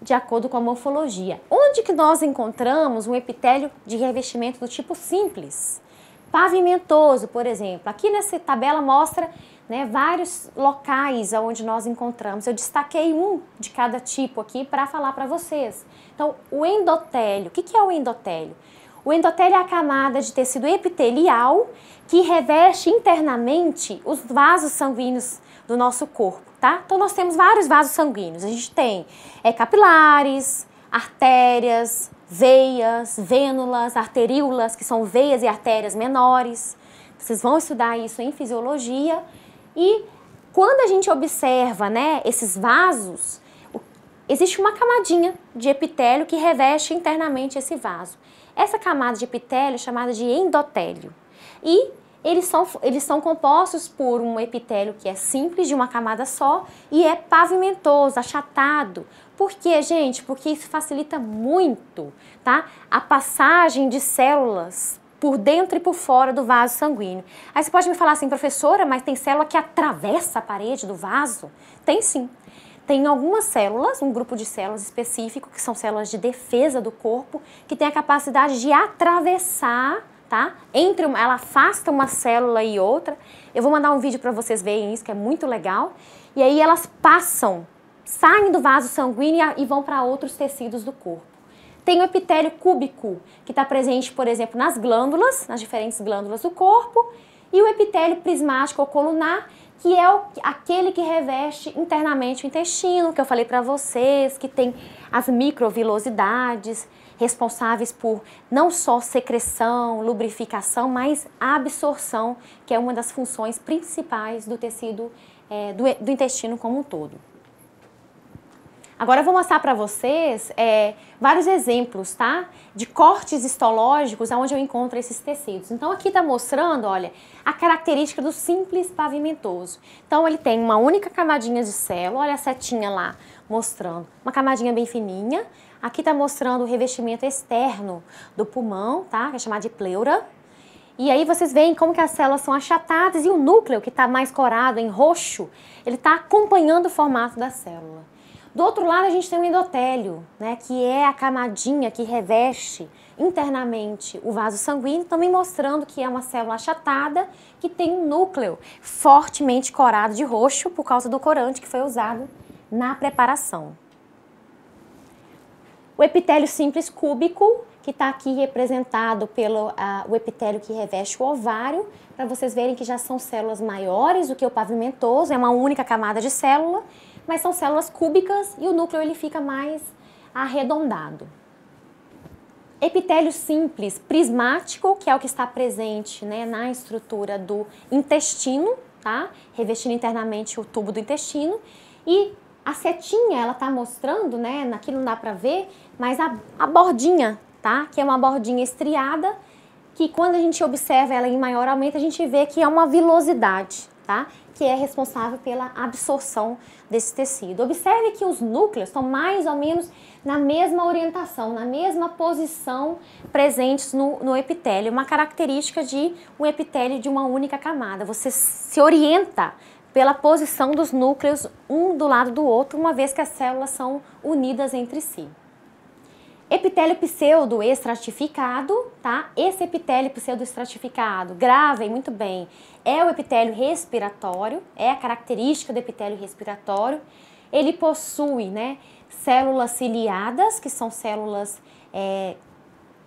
de acordo com a morfologia. Onde que nós encontramos um epitélio de revestimento do tipo simples? Pavimentoso, por exemplo. Aqui nessa tabela mostra né, vários locais onde nós encontramos. Eu destaquei um de cada tipo aqui para falar para vocês. Então, o endotélio. O que, que é o endotélio? O endotélio é a camada de tecido epitelial que reveste internamente os vasos sanguíneos do nosso corpo tá? Então nós temos vários vasos sanguíneos. A gente tem é, capilares, artérias, veias, vênulas, arteríolas, que são veias e artérias menores. Vocês vão estudar isso em fisiologia e quando a gente observa, né, esses vasos, existe uma camadinha de epitélio que reveste internamente esse vaso. Essa camada de epitélio é chamada de endotélio. E eles são, eles são compostos por um epitélio que é simples, de uma camada só, e é pavimentoso, achatado. Por quê, gente? Porque isso facilita muito tá? a passagem de células por dentro e por fora do vaso sanguíneo. Aí você pode me falar assim, professora, mas tem célula que atravessa a parede do vaso? Tem sim. Tem algumas células, um grupo de células específico, que são células de defesa do corpo, que tem a capacidade de atravessar tá? Entre uma, ela afasta uma célula e outra. Eu vou mandar um vídeo para vocês verem isso, que é muito legal. E aí elas passam, saem do vaso sanguíneo e vão para outros tecidos do corpo. Tem o epitélio cúbico, que está presente, por exemplo, nas glândulas, nas diferentes glândulas do corpo, e o epitélio prismático ou colunar, que é o, aquele que reveste internamente o intestino, que eu falei para vocês, que tem as microvilosidades, responsáveis por não só secreção, lubrificação, mas absorção, que é uma das funções principais do tecido é, do, do, intestino como um todo. Agora eu vou mostrar para vocês é, vários exemplos, tá? De cortes histológicos onde eu encontro esses tecidos. Então aqui está mostrando, olha, a característica do simples pavimentoso. Então ele tem uma única camadinha de célula, olha a setinha lá mostrando. Uma camadinha bem fininha, Aqui está mostrando o revestimento externo do pulmão, tá? Que é chamado de pleura. E aí vocês veem como que as células são achatadas e o núcleo, que está mais corado, em roxo, ele está acompanhando o formato da célula. Do outro lado, a gente tem o endotélio, né, que é a camadinha que reveste internamente o vaso sanguíneo, também mostrando que é uma célula achatada que tem um núcleo fortemente corado de roxo por causa do corante que foi usado na preparação. O epitélio simples cúbico, que está aqui representado pelo ah, o epitélio que reveste o ovário, para vocês verem que já são células maiores do que o pavimentoso, é uma única camada de célula, mas são células cúbicas e o núcleo ele fica mais arredondado. Epitélio simples prismático, que é o que está presente né, na estrutura do intestino, tá? revestindo internamente o tubo do intestino, e a setinha, ela tá mostrando, né? Aqui não dá pra ver, mas a, a bordinha, tá? Que é uma bordinha estriada, que quando a gente observa ela em maior aumento, a gente vê que é uma vilosidade, tá? Que é responsável pela absorção desse tecido. Observe que os núcleos estão mais ou menos na mesma orientação, na mesma posição presentes no, no epitélio, uma característica de um epitélio de uma única camada. Você se orienta pela posição dos núcleos um do lado do outro, uma vez que as células são unidas entre si. Epitélio pseudo estratificado, tá? Esse epitélio pseudo estratificado, gravem muito bem, é o epitélio respiratório, é a característica do epitélio respiratório. Ele possui, né, células ciliadas, que são células é,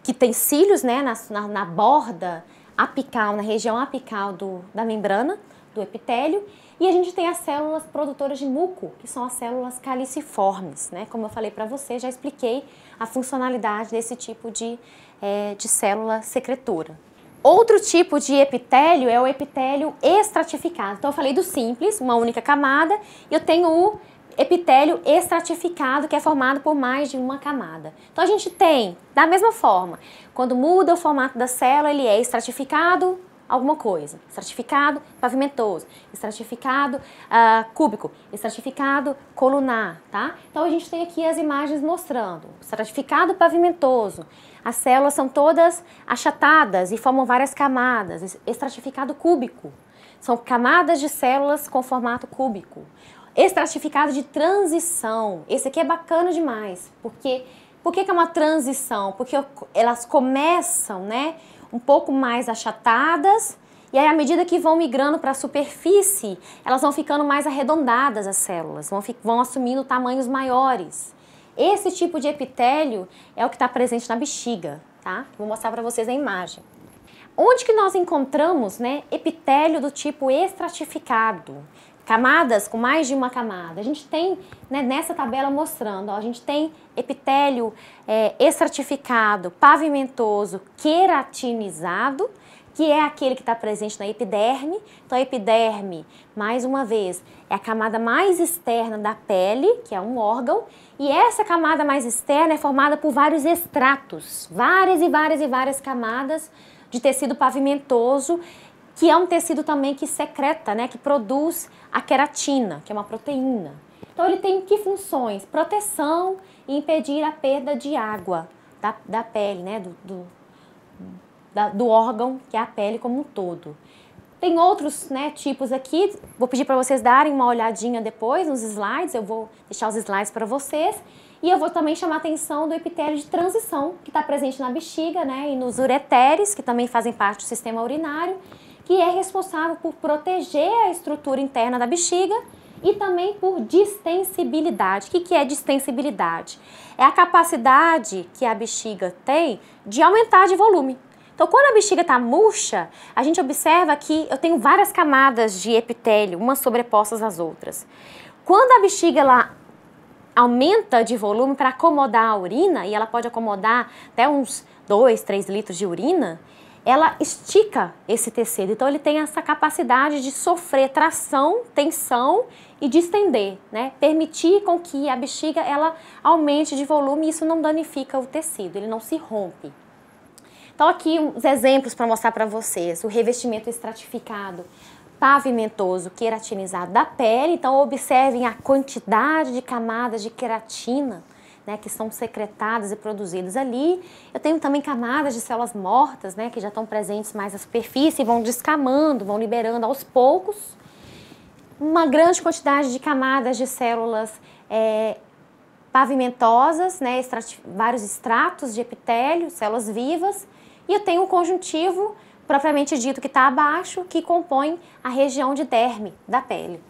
que têm cílios, né, na, na, na borda apical, na região apical do, da membrana do epitélio e a gente tem as células produtoras de muco, que são as células caliciformes, né? Como eu falei para você, já expliquei a funcionalidade desse tipo de, é, de célula secretora. Outro tipo de epitélio é o epitélio estratificado. Então eu falei do simples, uma única camada, e eu tenho o epitélio estratificado, que é formado por mais de uma camada. Então a gente tem, da mesma forma, quando muda o formato da célula, ele é estratificado, alguma coisa. Estratificado, pavimentoso. Estratificado, uh, cúbico. Estratificado, colunar, tá? Então a gente tem aqui as imagens mostrando. Estratificado, pavimentoso. As células são todas achatadas e formam várias camadas. Estratificado cúbico. São camadas de células com formato cúbico. Estratificado de transição. Esse aqui é bacana demais, porque por que, que é uma transição? Porque elas começam, né? um pouco mais achatadas, e aí, à medida que vão migrando para a superfície, elas vão ficando mais arredondadas, as células, vão, vão assumindo tamanhos maiores. Esse tipo de epitélio é o que está presente na bexiga, tá? Vou mostrar para vocês a imagem. Onde que nós encontramos né, epitélio do tipo estratificado? camadas com mais de uma camada. A gente tem né, nessa tabela mostrando, ó, a gente tem epitélio é, estratificado, pavimentoso, queratinizado, que é aquele que está presente na epiderme. Então, a epiderme, mais uma vez, é a camada mais externa da pele, que é um órgão, e essa camada mais externa é formada por vários estratos, várias e várias e várias camadas de tecido pavimentoso, que é um tecido também que secreta, né, que produz a queratina, que é uma proteína. Então ele tem que funções? Proteção e impedir a perda de água da, da pele, né? Do, do, da, do órgão que é a pele como um todo. Tem outros né, tipos aqui, vou pedir para vocês darem uma olhadinha depois nos slides, eu vou deixar os slides para vocês. E eu vou também chamar a atenção do epitélio de transição, que está presente na bexiga né, e nos ureteres, que também fazem parte do sistema urinário que é responsável por proteger a estrutura interna da bexiga e também por distensibilidade. O que, que é distensibilidade? É a capacidade que a bexiga tem de aumentar de volume. Então, quando a bexiga está murcha, a gente observa que eu tenho várias camadas de epitélio, umas sobrepostas às outras. Quando a bexiga ela aumenta de volume para acomodar a urina, e ela pode acomodar até uns 2, 3 litros de urina, ela estica esse tecido. Então ele tem essa capacidade de sofrer tração, tensão e de estender, né? Permitir com que a bexiga ela aumente de volume e isso não danifica o tecido, ele não se rompe. Então aqui uns exemplos para mostrar para vocês. O revestimento estratificado, pavimentoso, queratinizado da pele. Então observem a quantidade de camadas de queratina né, que são secretadas e produzidas ali. Eu tenho também camadas de células mortas, né, que já estão presentes mais na superfície e vão descamando, vão liberando aos poucos. Uma grande quantidade de camadas de células é, pavimentosas, né, vários estratos de epitélio, células vivas. E eu tenho o conjuntivo propriamente dito que está abaixo, que compõe a região de derme da pele.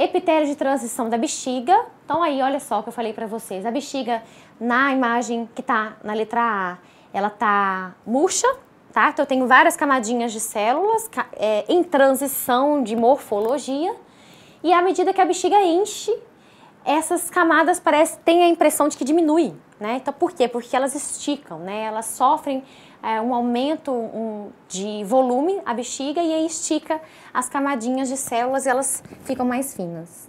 Epitério de transição da bexiga. Então aí, olha só o que eu falei para vocês. A bexiga, na imagem que tá na letra A, ela tá murcha, tá? Então eu tenho várias camadinhas de células é, em transição de morfologia. E à medida que a bexiga enche, essas camadas parece têm a impressão de que diminui, né? Então por quê? Porque elas esticam, né? Elas sofrem é, um aumento um, de volume a bexiga e aí estica as camadinhas de células e elas ficam mais finas.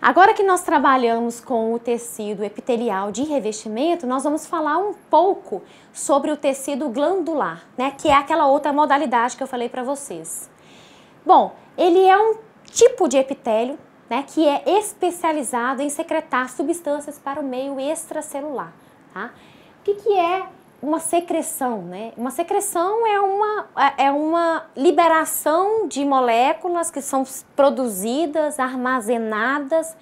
Agora que nós trabalhamos com o tecido epitelial de revestimento, nós vamos falar um pouco sobre o tecido glandular, né, que é aquela outra modalidade que eu falei para vocês. Bom, ele é um tipo de epitélio né, que é especializado em secretar substâncias para o meio extracelular. Tá? O que, que é uma secreção, né? Uma secreção é uma, é, é uma liberação de moléculas que são produzidas, armazenadas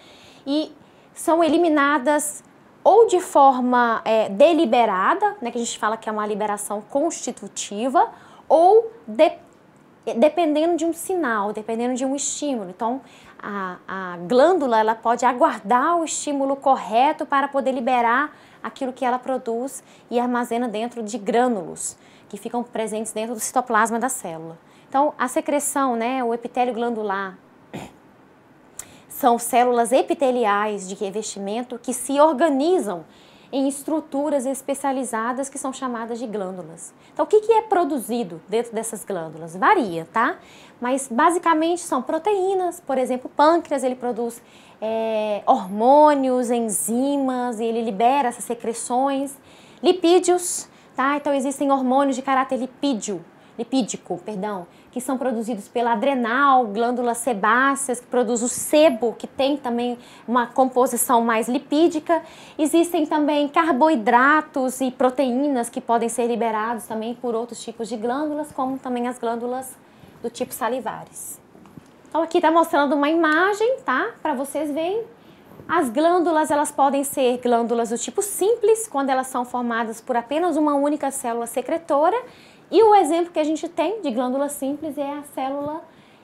e são eliminadas ou de forma é, deliberada, né, que a gente fala que é uma liberação constitutiva, ou de, dependendo de um sinal, dependendo de um estímulo. Então, a, a glândula ela pode aguardar o estímulo correto para poder liberar aquilo que ela produz e armazena dentro de grânulos, que ficam presentes dentro do citoplasma da célula. Então, a secreção, né, o epitélio glandular, <clears throat> são células epiteliais de revestimento que se organizam em estruturas especializadas que são chamadas de glândulas. Então, o que, que é produzido dentro dessas glândulas? Varia, tá? Mas basicamente são proteínas, por exemplo, o pâncreas ele produz é, hormônios, enzimas, e ele libera essas secreções. Lipídios, tá? Então existem hormônios de caráter lipídio, lipídico, perdão, que são produzidos pela adrenal, glândulas sebáceas, que produz o sebo, que tem também uma composição mais lipídica. Existem também carboidratos e proteínas que podem ser liberados também por outros tipos de glândulas, como também as glândulas do tipo salivares. Então aqui está mostrando uma imagem, tá? Para vocês verem. As glândulas, elas podem ser glândulas do tipo simples, quando elas são formadas por apenas uma única célula secretora. E o exemplo que a gente tem de glândula simples é a célula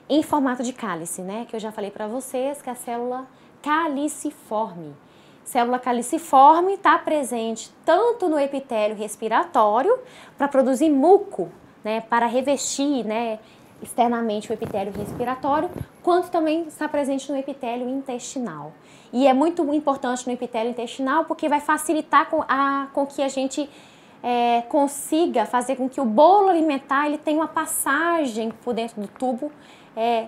em formato de cálice, né? Que eu já falei para vocês que é a célula caliciforme. Célula caliciforme está presente tanto no epitélio respiratório para produzir muco, né? Para revestir, né? externamente o epitélio respiratório, quanto também está presente no epitélio intestinal. E é muito importante no epitélio intestinal porque vai facilitar com, a, com que a gente é, consiga fazer com que o bolo alimentar ele tenha uma passagem por dentro do tubo, é,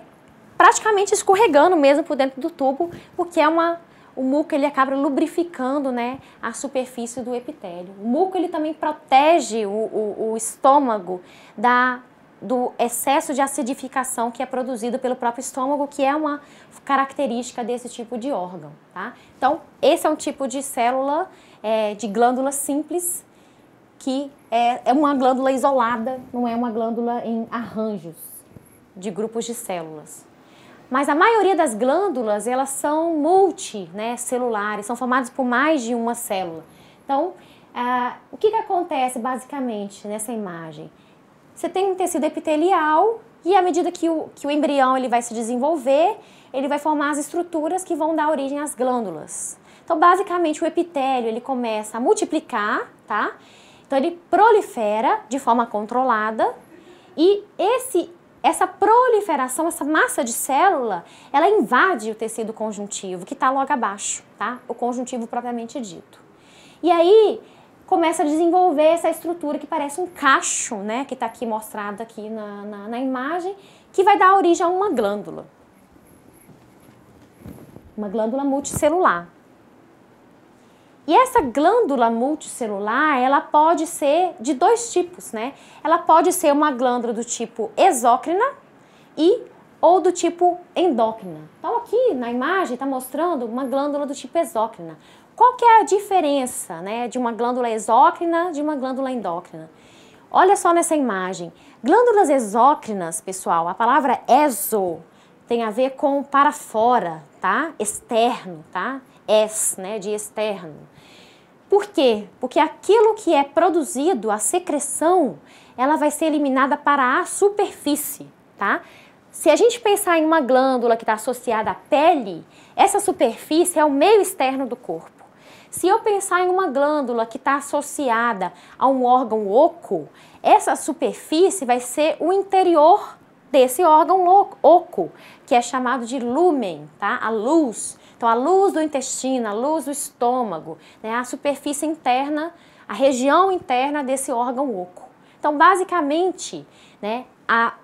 praticamente escorregando mesmo por dentro do tubo, o que é uma o muco ele acaba lubrificando né, a superfície do epitélio. O muco ele também protege o, o, o estômago da do excesso de acidificação que é produzido pelo próprio estômago, que é uma característica desse tipo de órgão, tá? Então, esse é um tipo de célula, é, de glândula simples, que é, é uma glândula isolada, não é uma glândula em arranjos de grupos de células. Mas a maioria das glândulas, elas são multicelulares, né, são formadas por mais de uma célula. Então, ah, o que, que acontece basicamente nessa imagem? você tem um tecido epitelial e à medida que o, que o embrião ele vai se desenvolver, ele vai formar as estruturas que vão dar origem às glândulas. Então, basicamente, o epitélio ele começa a multiplicar, tá? Então, ele prolifera de forma controlada e esse, essa proliferação, essa massa de célula, ela invade o tecido conjuntivo que está logo abaixo, tá? O conjuntivo propriamente dito. E aí, começa a desenvolver essa estrutura que parece um cacho, né, que está aqui mostrado aqui na, na, na imagem, que vai dar origem a uma glândula. Uma glândula multicelular. E essa glândula multicelular, ela pode ser de dois tipos, né? Ela pode ser uma glândula do tipo exócrina e ou do tipo endócrina. Então aqui na imagem está mostrando uma glândula do tipo exócrina. Qual que é a diferença né, de uma glândula exócrina de uma glândula endócrina? Olha só nessa imagem. Glândulas exócrinas, pessoal, a palavra exo tem a ver com para fora, tá? Externo, tá? Es, né, de externo. Por quê? Porque aquilo que é produzido, a secreção, ela vai ser eliminada para a superfície, tá? Se a gente pensar em uma glândula que está associada à pele, essa superfície é o meio externo do corpo. Se eu pensar em uma glândula que está associada a um órgão oco, essa superfície vai ser o interior desse órgão oco, que é chamado de lumen, tá? A luz. Então, a luz do intestino, a luz do estômago, né? a superfície interna, a região interna desse órgão oco. Então, basicamente, né, a,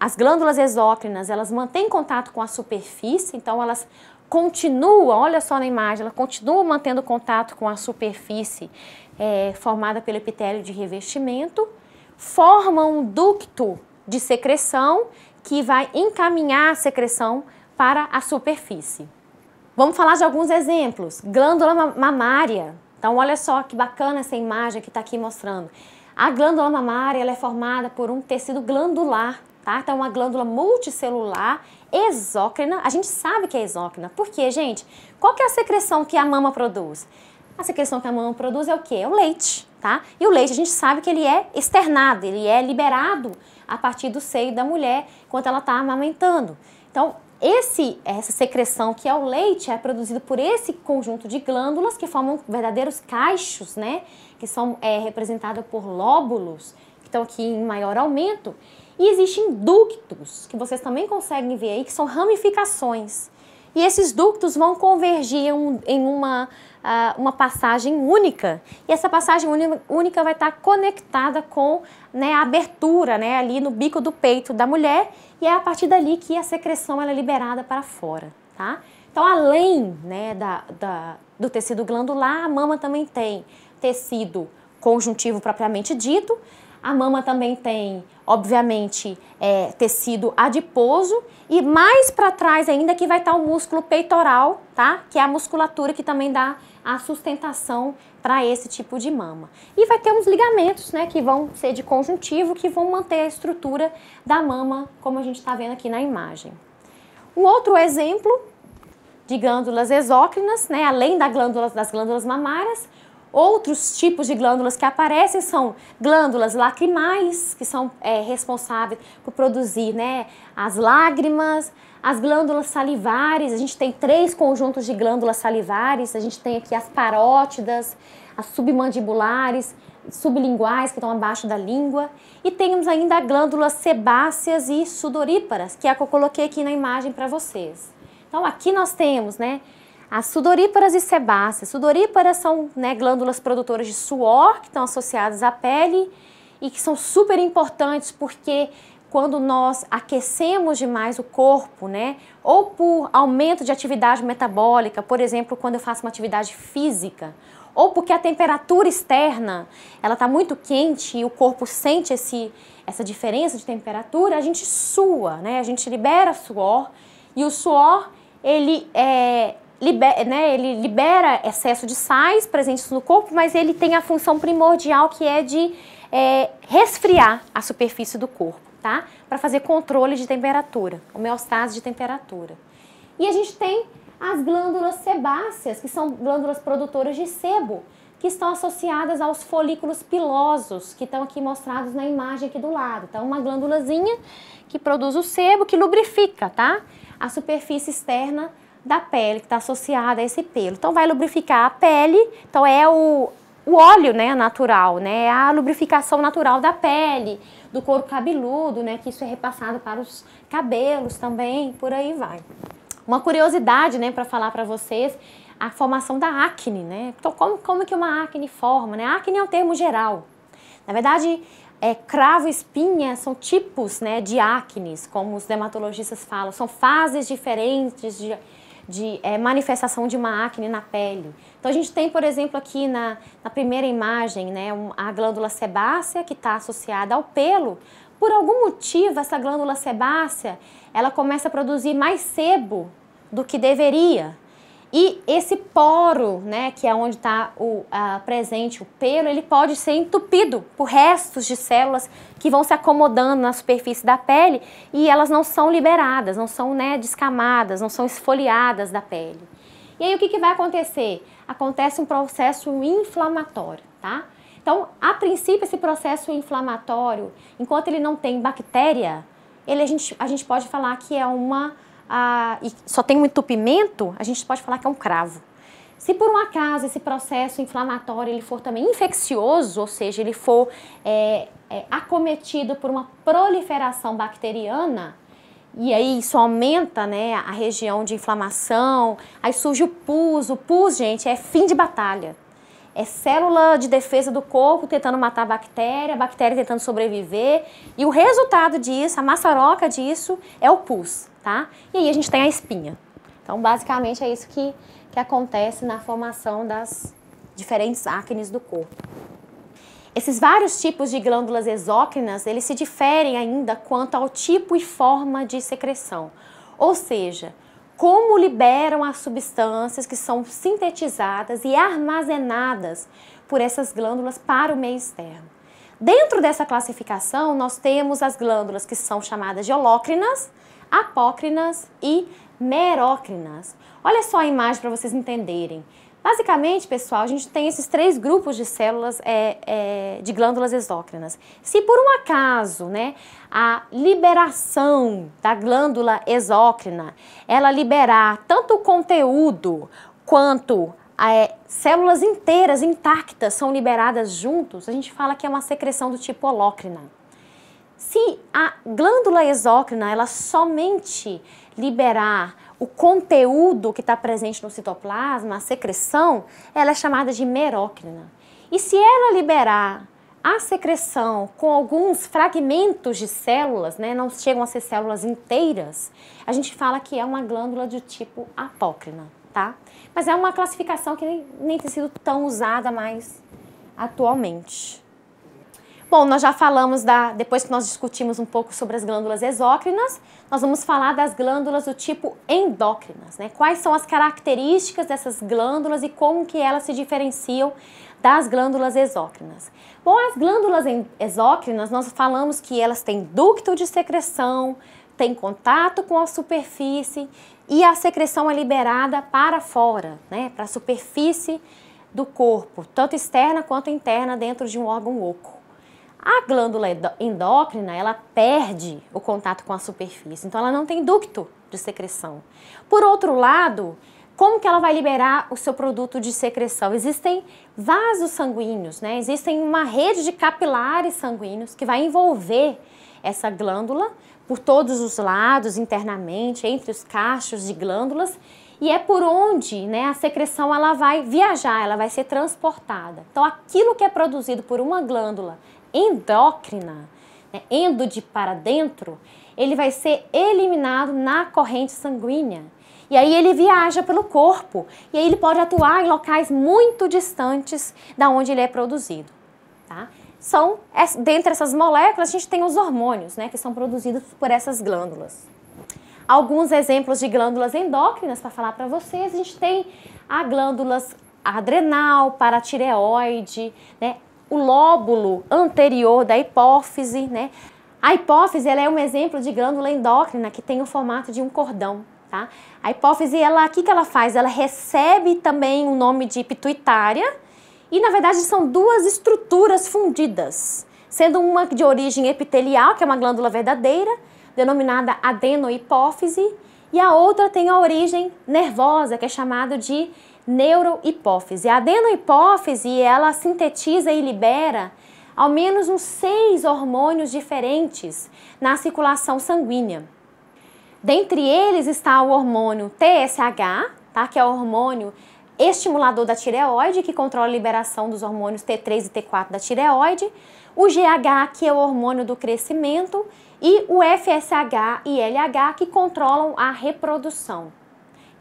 as glândulas exócrinas, elas mantêm contato com a superfície, então elas continua, olha só na imagem, ela continua mantendo contato com a superfície é, formada pelo epitélio de revestimento, forma um ducto de secreção que vai encaminhar a secreção para a superfície. Vamos falar de alguns exemplos. Glândula mamária. Então, olha só que bacana essa imagem que está aqui mostrando. A glândula mamária é formada por um tecido glandular tá? Então, uma glândula multicelular exócrina. A gente sabe que é exócrina. Por quê, gente? Qual que é a secreção que a mama produz? A secreção que a mama produz é o quê? É o leite, tá? E o leite a gente sabe que ele é externado, ele é liberado a partir do seio da mulher quando ela está amamentando. Então, esse, essa secreção que é o leite é produzido por esse conjunto de glândulas que formam verdadeiros caixos, né? Que são é, representados por lóbulos, que estão aqui em maior aumento. E existem ductos, que vocês também conseguem ver aí, que são ramificações. E esses ductos vão convergir em uma, ah, uma passagem única. E essa passagem única vai estar conectada com né, a abertura né, ali no bico do peito da mulher. E é a partir dali que a secreção é liberada para fora. Tá? Então, além né, da, da, do tecido glandular, a mama também tem tecido conjuntivo propriamente dito, a mama também tem, obviamente, é, tecido adiposo e mais para trás ainda que vai estar tá o músculo peitoral, tá? Que é a musculatura que também dá a sustentação para esse tipo de mama. E vai ter uns ligamentos, né, que vão ser de conjuntivo, que vão manter a estrutura da mama, como a gente está vendo aqui na imagem. Um outro exemplo de glândulas exócrinas, né, além da glândula, das glândulas mamárias, Outros tipos de glândulas que aparecem são glândulas lacrimais, que são é, responsáveis por produzir né, as lágrimas, as glândulas salivares, a gente tem três conjuntos de glândulas salivares, a gente tem aqui as parótidas, as submandibulares, sublinguais, que estão abaixo da língua, e temos ainda glândulas sebáceas e sudoríparas, que é a que eu coloquei aqui na imagem para vocês. Então aqui nós temos, né, as sudoríparas e sebáceas. Sudoríparas são né, glândulas produtoras de suor que estão associadas à pele e que são super importantes porque quando nós aquecemos demais o corpo, né, ou por aumento de atividade metabólica, por exemplo, quando eu faço uma atividade física, ou porque a temperatura externa ela está muito quente e o corpo sente esse, essa diferença de temperatura, a gente sua, né? A gente libera suor e o suor ele é, liber, né, ele libera excesso de sais presentes no corpo, mas ele tem a função primordial que é de é, resfriar a superfície do corpo, tá? Para fazer controle de temperatura, homeostase de temperatura. E a gente tem as glândulas sebáceas, que são glândulas produtoras de sebo, que estão associadas aos folículos pilosos, que estão aqui mostrados na imagem aqui do lado. Então, uma glândulazinha que produz o sebo, que lubrifica, tá? A superfície externa da pele que está associada a esse pelo. Então vai lubrificar a pele, então é o, o óleo né, natural, né, é a lubrificação natural da pele, do couro cabeludo, né, que isso é repassado para os cabelos também, por aí vai. Uma curiosidade né, para falar para vocês, a formação da acne. Né? Então como, como que uma acne forma? Né? Acne é um termo geral. Na verdade, é, cravo e espinha são tipos né, de acnes, como os dermatologistas falam, são fases diferentes de de é, manifestação de uma acne na pele. Então a gente tem, por exemplo, aqui na, na primeira imagem, né, a glândula sebácea que está associada ao pelo. Por algum motivo, essa glândula sebácea, ela começa a produzir mais sebo do que deveria. E esse poro, né, que é onde está o a, presente o pelo, ele pode ser entupido por restos de células que vão se acomodando na superfície da pele e elas não são liberadas, não são né, descamadas, não são esfoliadas da pele. E aí o que, que vai acontecer? Acontece um processo inflamatório, tá? Então, a princípio, esse processo inflamatório, enquanto ele não tem bactéria, ele, a, gente, a gente pode falar que é uma ah, e só tem um entupimento, a gente pode falar que é um cravo. Se por um acaso esse processo inflamatório ele for também infeccioso, ou seja, ele for é, é, acometido por uma proliferação bacteriana, e aí isso aumenta né, a região de inflamação, aí surge o pus. O pus, gente, é fim de batalha. É célula de defesa do corpo tentando matar a bactéria, a bactéria tentando sobreviver. E o resultado disso, a maçaroca disso, é o pus tá? E aí a gente tem a espinha. Então, basicamente é isso que, que acontece na formação das diferentes acnes do corpo. Esses vários tipos de glândulas exócrinas, eles se diferem ainda quanto ao tipo e forma de secreção. Ou seja, como liberam as substâncias que são sintetizadas e armazenadas por essas glândulas para o meio externo. Dentro dessa classificação, nós temos as glândulas que são chamadas de holócrinas apócrinas e merócrinas. Olha só a imagem para vocês entenderem. Basicamente, pessoal, a gente tem esses três grupos de células é, é, de glândulas exócrinas. Se por um acaso né, a liberação da glândula exócrina ela liberar tanto o conteúdo quanto é, células inteiras intactas são liberadas juntos, a gente fala que é uma secreção do tipo holócrina. Se a glândula exócrina ela somente liberar o conteúdo que está presente no citoplasma, a secreção, ela é chamada de merócrina. E se ela liberar a secreção com alguns fragmentos de células, né, não chegam a ser células inteiras, a gente fala que é uma glândula de tipo apócrina, tá? Mas é uma classificação que nem, nem tem sido tão usada mais atualmente. Bom, nós já falamos da, depois que nós discutimos um pouco sobre as glândulas exócrinas, nós vamos falar das glândulas do tipo endócrinas, né? Quais são as características dessas glândulas e como que elas se diferenciam das glândulas exócrinas. Bom, as glândulas exócrinas, nós falamos que elas têm ducto de secreção, têm contato com a superfície e a secreção é liberada para fora, né? Para a superfície do corpo, tanto externa quanto interna dentro de um órgão oco. A glândula endócrina, ela perde o contato com a superfície, então ela não tem ducto de secreção. Por outro lado, como que ela vai liberar o seu produto de secreção? Existem vasos sanguíneos, né? Existem uma rede de capilares sanguíneos que vai envolver essa glândula por todos os lados, internamente, entre os cachos de glândulas, e é por onde, né, a secreção ela vai viajar, ela vai ser transportada. Então aquilo que é produzido por uma glândula endócrina, né, endo de para dentro, ele vai ser eliminado na corrente sanguínea. E aí ele viaja pelo corpo e aí ele pode atuar em locais muito distantes da onde ele é produzido. Tá? São dentre essas moléculas a gente tem os hormônios, né, que são produzidos por essas glândulas. Alguns exemplos de glândulas endócrinas para falar para vocês, a gente tem a glândulas adrenal, paratireoide, né, o lóbulo anterior da hipófise, né? A hipófise ela é um exemplo de glândula endócrina que tem o formato de um cordão, tá? A hipófise, ela, o que, que ela faz? Ela recebe também o nome de pituitária e, na verdade, são duas estruturas fundidas, sendo uma de origem epitelial, que é uma glândula verdadeira, denominada adenohipófise, e a outra tem a origem nervosa, que é chamada de neurohipófise. A adenohipófise, ela sintetiza e libera ao menos uns seis hormônios diferentes na circulação sanguínea. Dentre eles está o hormônio TSH, tá? que é o hormônio estimulador da tireoide, que controla a liberação dos hormônios T3 e T4 da tireoide, o GH, que é o hormônio do crescimento, e o FSH e LH, que controlam a reprodução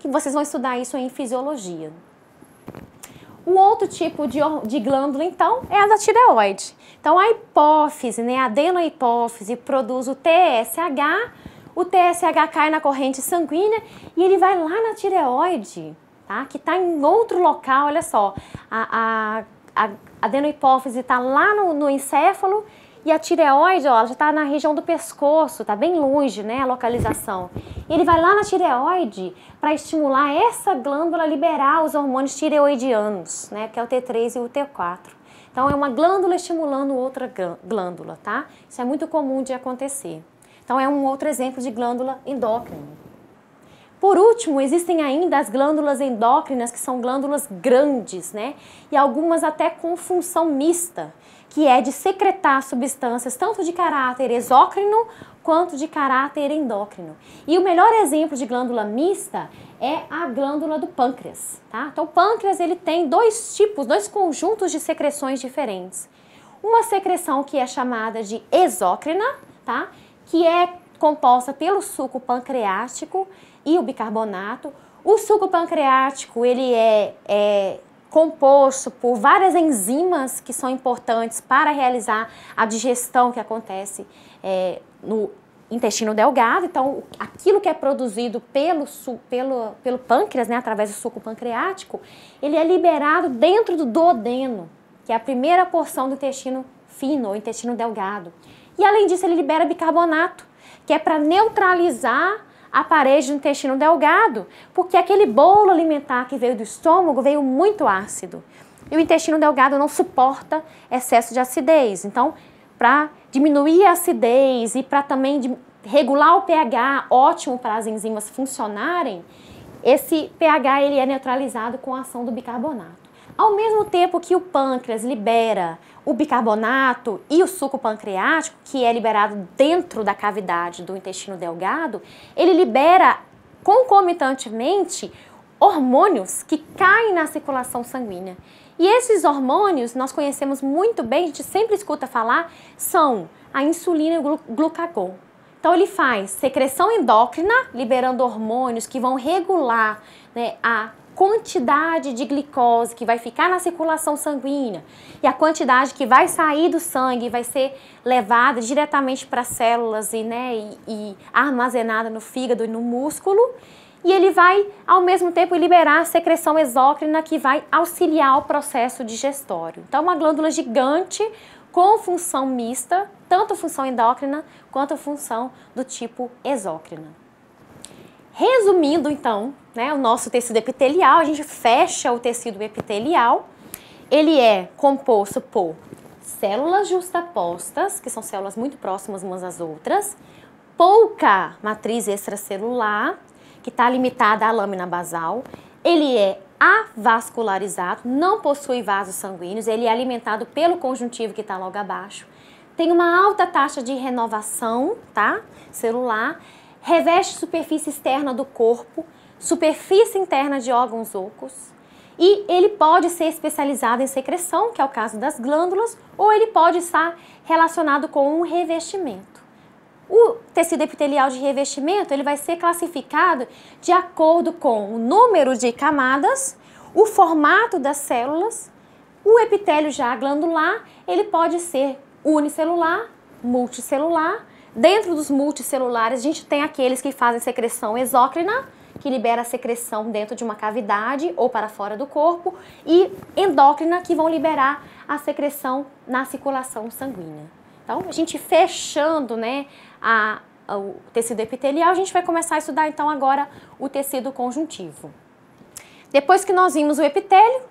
que vocês vão estudar isso em fisiologia. O outro tipo de, de, glândula, então, é a da tireoide. Então, a hipófise, né, a adenohipófise, produz o TSH, o TSH cai na corrente sanguínea e ele vai lá na tireoide, tá? que está em outro local, olha só. A, a, a adenohipófise está lá no, no encéfalo e a tireoide, ó, ela já está na região do pescoço, tá bem longe, né, a localização. Ele vai lá na tireoide para estimular essa glândula a liberar os hormônios tireoidianos, né, que é o T3 e o T4. Então é uma glândula estimulando outra glândula, tá? Isso é muito comum de acontecer. Então é um outro exemplo de glândula endócrina. Por último, existem ainda as glândulas endócrinas, que são glândulas grandes, né? E algumas até com função mista que é de secretar substâncias tanto de caráter exócrino quanto de caráter endócrino. E o melhor exemplo de glândula mista é a glândula do pâncreas, tá? Então o pâncreas ele tem dois tipos, dois conjuntos de secreções diferentes. Uma secreção que é chamada de exócrina, tá? Que é composta pelo suco pancreático e o bicarbonato. O suco pancreático ele é, é composto por várias enzimas que são importantes para realizar a digestão que acontece é, no intestino delgado. Então, aquilo que é produzido pelo, pelo, pelo pâncreas, né, através do suco pancreático, ele é liberado dentro do duodeno, que é a primeira porção do intestino fino, ou intestino delgado. E além disso, ele libera bicarbonato, que é para neutralizar a parede do intestino delgado, porque aquele bolo alimentar que veio do estômago veio muito ácido. E o intestino delgado não suporta excesso de acidez. Então, para diminuir a acidez e para também regular o pH, ótimo para as enzimas funcionarem, esse pH ele é neutralizado com a ação do bicarbonato. Ao mesmo tempo que o pâncreas libera o bicarbonato e o suco pancreático, que é liberado dentro da cavidade do intestino delgado, ele libera concomitantemente hormônios que caem na circulação sanguínea. E esses hormônios, nós conhecemos muito bem, a gente sempre escuta falar, são a insulina e o glucagon. Então ele faz secreção endócrina, liberando hormônios que vão regular né, a quantidade de glicose que vai ficar na circulação sanguínea e a quantidade que vai sair do sangue vai ser levada diretamente para as células e, né, e, e armazenada no fígado e no músculo. E ele vai, ao mesmo tempo, liberar a secreção exócrina que vai auxiliar o processo digestório. Então, é uma glândula gigante com função mista, tanto função endócrina quanto função do tipo exócrina. Resumindo, então, né, o nosso tecido epitelial, a gente fecha o tecido epitelial. Ele é composto por células justapostas, que são células muito próximas umas às outras, pouca matriz extracelular, que está limitada à lâmina basal. Ele é avascularizado, não possui vasos sanguíneos, ele é alimentado pelo conjuntivo que está logo abaixo. Tem uma alta taxa de renovação tá? celular reveste superfície externa do corpo, superfície interna de órgãos ocos, e ele pode ser especializado em secreção, que é o caso das glândulas, ou ele pode estar relacionado com um revestimento. O tecido epitelial de revestimento ele vai ser classificado de acordo com o número de camadas, o formato das células, o epitélio já glandular ele pode ser unicelular, multicelular Dentro dos multicelulares, a gente tem aqueles que fazem secreção exócrina, que libera a secreção dentro de uma cavidade ou para fora do corpo, e endócrina, que vão liberar a secreção na circulação sanguínea. Então, a gente fechando né, a, a, o tecido epitelial, a gente vai começar a estudar então agora o tecido conjuntivo. Depois que nós vimos o epitélio,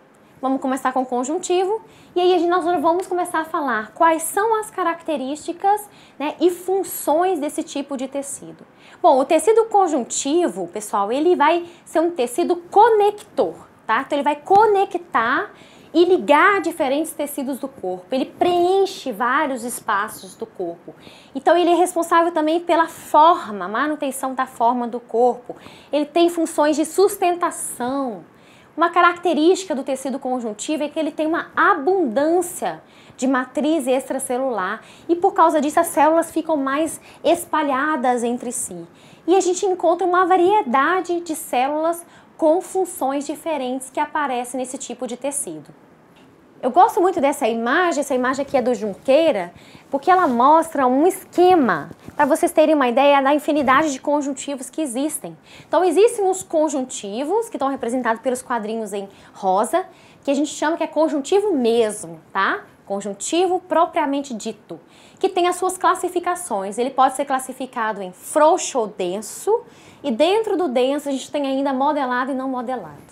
vamos começar com o conjuntivo, e aí nós vamos começar a falar quais são as características né, e funções desse tipo de tecido. Bom, o tecido conjuntivo, pessoal, ele vai ser um tecido conector, tá? Então ele vai conectar e ligar diferentes tecidos do corpo. Ele preenche vários espaços do corpo. Então ele é responsável também pela forma, manutenção da forma do corpo. Ele tem funções de sustentação, uma característica do tecido conjuntivo é que ele tem uma abundância de matriz extracelular e por causa disso as células ficam mais espalhadas entre si. E a gente encontra uma variedade de células com funções diferentes que aparecem nesse tipo de tecido. Eu gosto muito dessa imagem, essa imagem aqui é do Junqueira, porque ela mostra um esquema, para vocês terem uma ideia da infinidade de conjuntivos que existem. Então, existem os conjuntivos, que estão representados pelos quadrinhos em rosa, que a gente chama que é conjuntivo mesmo, tá? Conjuntivo propriamente dito, que tem as suas classificações. Ele pode ser classificado em frouxo ou denso, e dentro do denso a gente tem ainda modelado e não modelado.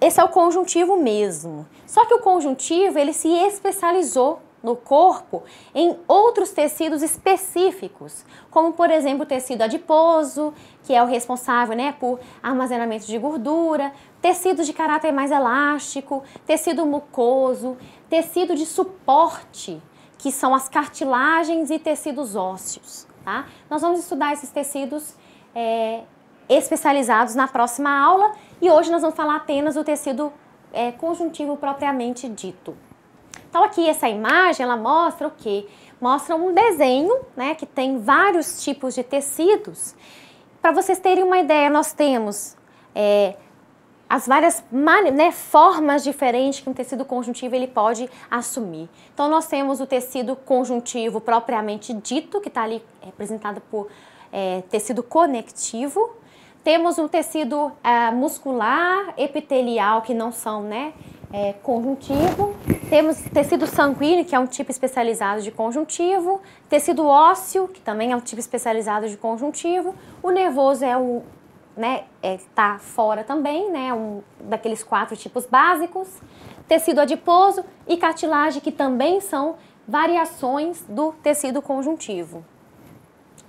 Esse é o conjuntivo mesmo. Só que o conjuntivo, ele se especializou no corpo em outros tecidos específicos, como por exemplo o tecido adiposo, que é o responsável né, por armazenamento de gordura, tecido de caráter mais elástico, tecido mucoso, tecido de suporte, que são as cartilagens e tecidos ósseos. Tá? Nós vamos estudar esses tecidos é, especializados na próxima aula e hoje nós vamos falar apenas do tecido é, conjuntivo propriamente dito. Então aqui essa imagem, ela mostra o quê? Mostra um desenho, né, que tem vários tipos de tecidos. Para vocês terem uma ideia, nós temos é, as várias né, formas diferentes que um tecido conjuntivo ele pode assumir. Então nós temos o tecido conjuntivo propriamente dito, que está ali representado por é, tecido conectivo, temos um tecido ah, muscular, epitelial, que não são, né? É, conjuntivo, temos tecido sanguíneo, que é um tipo especializado de conjuntivo, tecido ósseo, que também é um tipo especializado de conjuntivo, o nervoso é o, né, é, tá fora também, né, um daqueles quatro tipos básicos, tecido adiposo e cartilagem, que também são variações do tecido conjuntivo.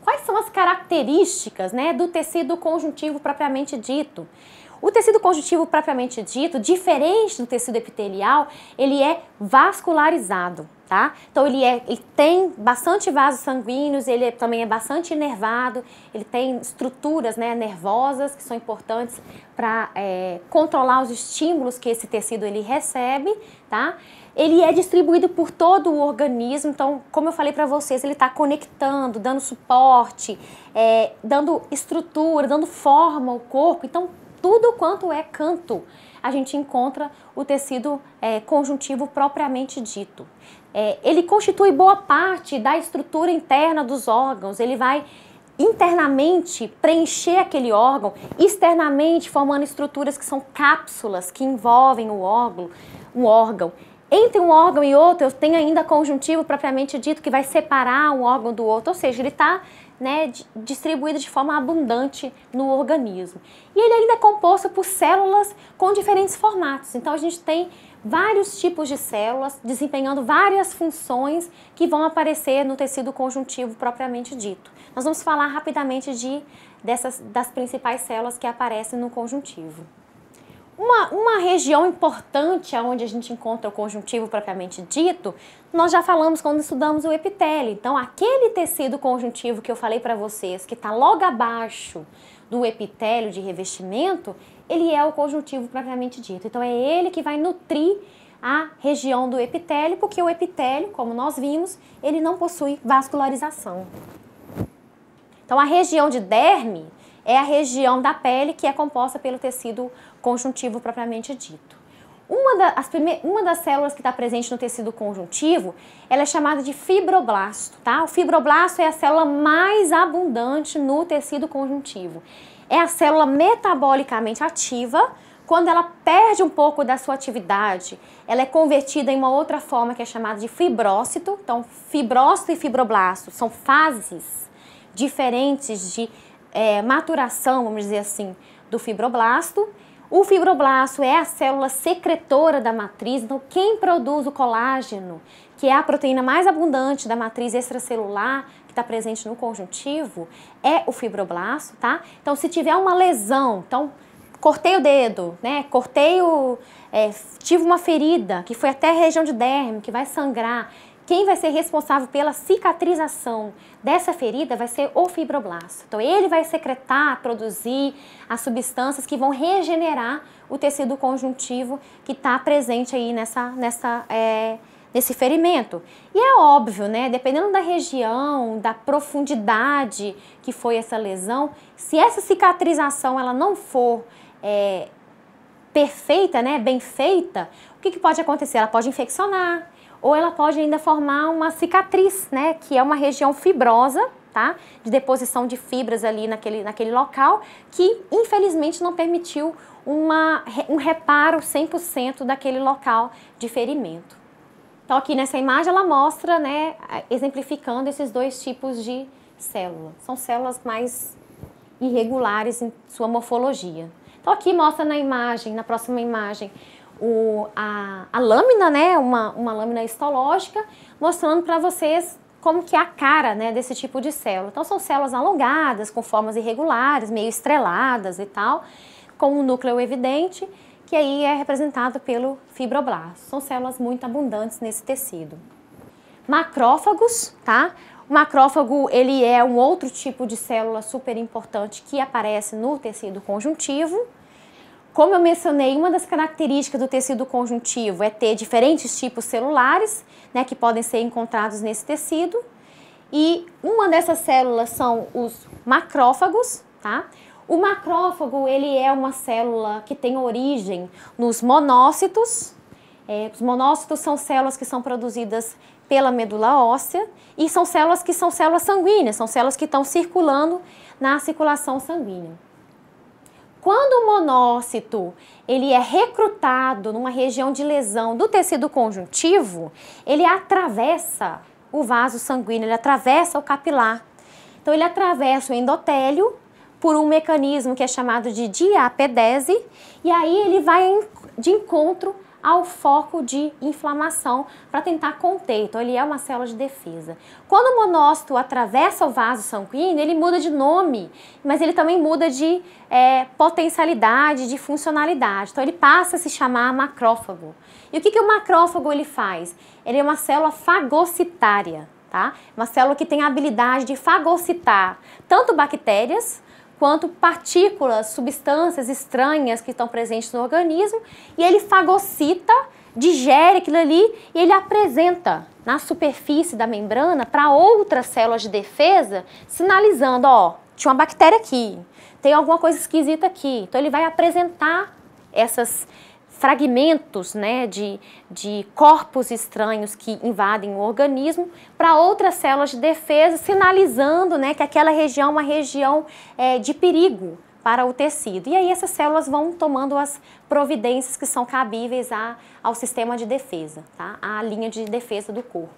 Quais são as características né, do tecido conjuntivo propriamente dito? O tecido conjuntivo propriamente dito, diferente do tecido epitelial, ele é vascularizado, tá? Então ele, é, ele tem bastante vasos sanguíneos, ele é, também é bastante nervado, ele tem estruturas né, nervosas que são importantes para é, eh, controlar os estímulos que esse tecido ele recebe, tá? ele é distribuído por todo o organismo, então, como eu falei para vocês, ele está conectando, dando suporte, é, dando estrutura, dando forma ao corpo. Então, tudo quanto é canto, a gente encontra o tecido é, conjuntivo propriamente dito. É, ele constitui boa parte da estrutura interna dos órgãos, ele vai internamente preencher aquele órgão, externamente formando estruturas que são cápsulas que envolvem o órgão, o órgão. Entre um órgão e outro, eu tenho ainda conjuntivo propriamente dito, que vai separar um órgão do outro, ou seja, ele está né, distribuído de forma abundante no organismo. E ele ainda é composto por células com diferentes formatos. Então a gente tem vários tipos de células desempenhando várias funções que vão aparecer no tecido conjuntivo propriamente dito. Nós vamos falar rapidamente de, dessas, das principais células que aparecem no conjuntivo uma, uma região importante onde a gente encontra o conjuntivo propriamente dito, nós já falamos quando estudamos o epitélio. Então, aquele tecido conjuntivo que eu falei para vocês, que está logo abaixo do epitélio de revestimento, ele é o conjuntivo propriamente dito. Então, é ele que vai nutrir a região do epitélio, porque o epitélio, como nós vimos, ele não possui vascularização. Então, a região de derme é a região da pele que é composta pelo tecido conjuntivo propriamente dito. Uma, da, as prime, uma das células que está presente no tecido conjuntivo, ela é chamada de fibroblasto, tá? O fibroblasto é a célula mais abundante no tecido conjuntivo. É a célula metabolicamente ativa, quando ela perde um pouco da sua atividade, ela é convertida em uma outra forma que é chamada de fibrócito. Então, fibrócito e fibroblasto são fases diferentes de é, maturação, vamos dizer assim, do fibroblasto. O fibroblasto é a célula secretora da matriz, então quem produz o colágeno, que é a proteína mais abundante da matriz extracelular, que está presente no conjuntivo, é o fibroblasto, tá? Então se tiver uma lesão, então cortei o dedo, né? Cortei o. É, tive uma ferida que foi até a região de derme, que vai sangrar. Quem vai ser responsável pela cicatrização dessa ferida vai ser o fibroblasto. Então, ele vai secretar, produzir as substâncias que vão regenerar o tecido conjuntivo que está presente aí nessa, nessa, é, nesse ferimento. E é óbvio, né? Dependendo da região, da profundidade que foi essa lesão, se essa cicatrização ela não for é, perfeita, né? Bem feita, o que, que pode acontecer? Ela pode infeccionar, ou ela pode ainda formar uma cicatriz, né, que é uma região fibrosa, tá, de deposição de fibras ali naquele, naquele local, que infelizmente não permitiu uma, um reparo 100% daquele local de ferimento. Então aqui nessa imagem ela mostra, né, exemplificando esses dois tipos de célula. São células mais irregulares em sua morfologia. Então aqui mostra na imagem, na próxima imagem, o, a, a, lâmina, né, uma, uma lâmina histológica, mostrando para vocês como que é a cara né, desse tipo de célula. Então são células alongadas, com formas irregulares, meio estreladas e tal, com um núcleo evidente, que aí é representado pelo fibroblasto. São células muito abundantes nesse tecido. Macrófagos, tá? O macrófago, ele é um outro tipo de célula super importante que aparece no tecido conjuntivo, como eu mencionei, uma das características do tecido conjuntivo é ter diferentes tipos celulares, né, que podem ser encontrados nesse tecido. E uma dessas células são os macrófagos, tá? O macrófago, ele é uma célula que tem origem nos monócitos. É, os monócitos são células que são produzidas pela medula óssea e são células que são células sanguíneas, são células que estão circulando na circulação sanguínea. Quando o monócito ele é recrutado numa região de lesão do tecido conjuntivo, ele atravessa o vaso sanguíneo, ele atravessa o capilar. Então ele atravessa o endotélio por um mecanismo que é chamado de diapedese e aí ele vai de encontro ao foco de inflamação para tentar conter. Então, ele é uma célula de defesa. Quando o monócito atravessa o vaso sanguíneo, ele muda de nome, mas ele também muda de é, potencialidade, de funcionalidade. Então, ele passa a se chamar macrófago. E o que, que o macrófago ele faz? Ele é uma célula fagocitária. Tá? Uma célula que tem a habilidade de fagocitar tanto bactérias quanto partículas, substâncias estranhas que estão presentes no organismo, e ele fagocita, digere aquilo ali e ele apresenta na superfície da membrana para outras células de defesa, sinalizando, ó, tinha uma bactéria aqui, tem alguma coisa esquisita aqui. Então ele vai apresentar essas fragmentos né, de, de corpos estranhos que invadem o organismo para outras células de defesa, sinalizando né, que aquela região é uma região é, de perigo para o tecido. E aí essas células vão tomando as providências que são cabíveis a, ao sistema de defesa, tá? à linha de defesa do corpo.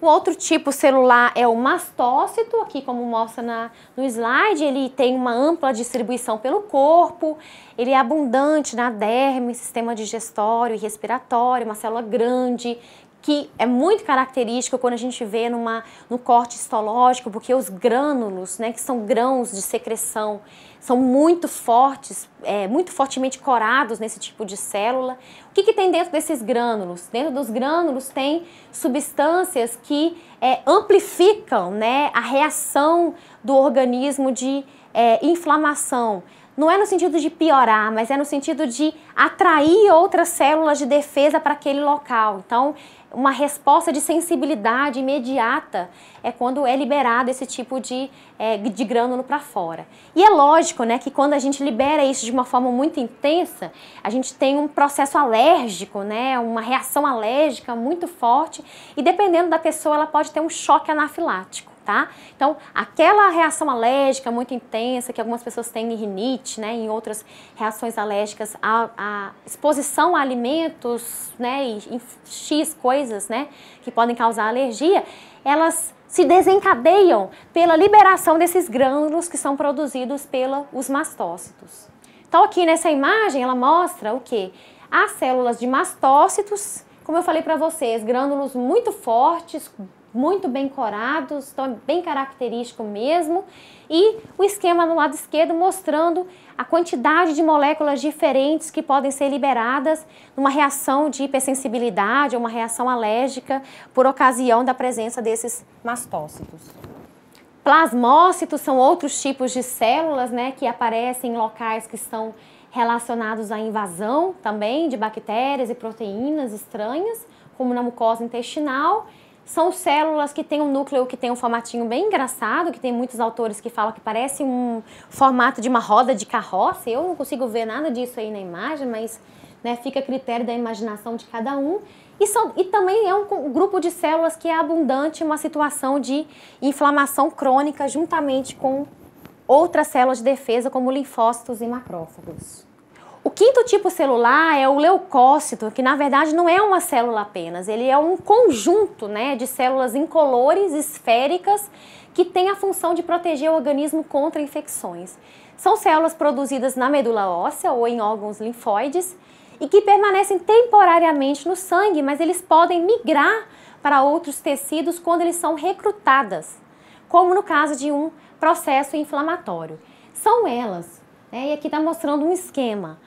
O outro tipo celular é o mastócito, aqui como mostra na, no slide, ele tem uma ampla distribuição pelo corpo, ele é abundante na derme, sistema digestório e respiratório, uma célula grande que é muito característico quando a gente vê numa, no corte histológico, porque os grânulos, né, que são grãos de secreção, são muito fortes, é, muito fortemente corados nesse tipo de célula. O que, que tem dentro desses grânulos? Dentro dos grânulos tem substâncias que é, amplificam né, a reação do organismo de é, inflamação não é no sentido de piorar, mas é no sentido de atrair outras células de defesa para aquele local. Então, uma resposta de sensibilidade imediata é quando é liberado esse tipo de, é, de grânulo para fora. E é lógico né, que quando a gente libera isso de uma forma muito intensa, a gente tem um processo alérgico, né, uma reação alérgica muito forte e dependendo da pessoa ela pode ter um choque anafilático tá? Então, aquela reação alérgica muito intensa que algumas pessoas têm em rinite, né, em outras reações alérgicas, a, a exposição a alimentos, né, e, X coisas, né, que podem causar alergia, elas se desencadeiam pela liberação desses grânulos que são produzidos pelos mastócitos. Então aqui nessa imagem ela mostra o que? As células de mastócitos, como eu falei para vocês, grânulos muito fortes, muito bem corados, então bem característico mesmo. E o esquema no lado esquerdo mostrando a quantidade de moléculas diferentes que podem ser liberadas numa reação de hipersensibilidade ou uma reação alérgica por ocasião da presença desses mastócitos. Plasmócitos são outros tipos de células né, que aparecem em locais que estão relacionados à invasão também de bactérias e proteínas estranhas, como na mucosa intestinal são células que têm um núcleo que tem um formatinho bem engraçado, que tem muitos autores que falam que parece um formato de uma roda de carroça. Eu não consigo ver nada disso aí na imagem, mas né, fica a critério da imaginação de cada um. E, são, e também é um grupo de células que é abundante uma situação de inflamação crônica juntamente com outras células de defesa, como linfócitos e macrófagos. O quinto tipo celular é o leucócito, que na verdade não é uma célula apenas, ele é um conjunto né, de células incolores, esféricas, que tem a função de proteger o organismo contra infecções. São células produzidas na medula óssea ou em órgãos linfóides e que permanecem temporariamente no sangue, mas eles podem migrar para outros tecidos quando eles são recrutadas, como no caso de um processo inflamatório. São elas, né? e aqui está mostrando um esquema.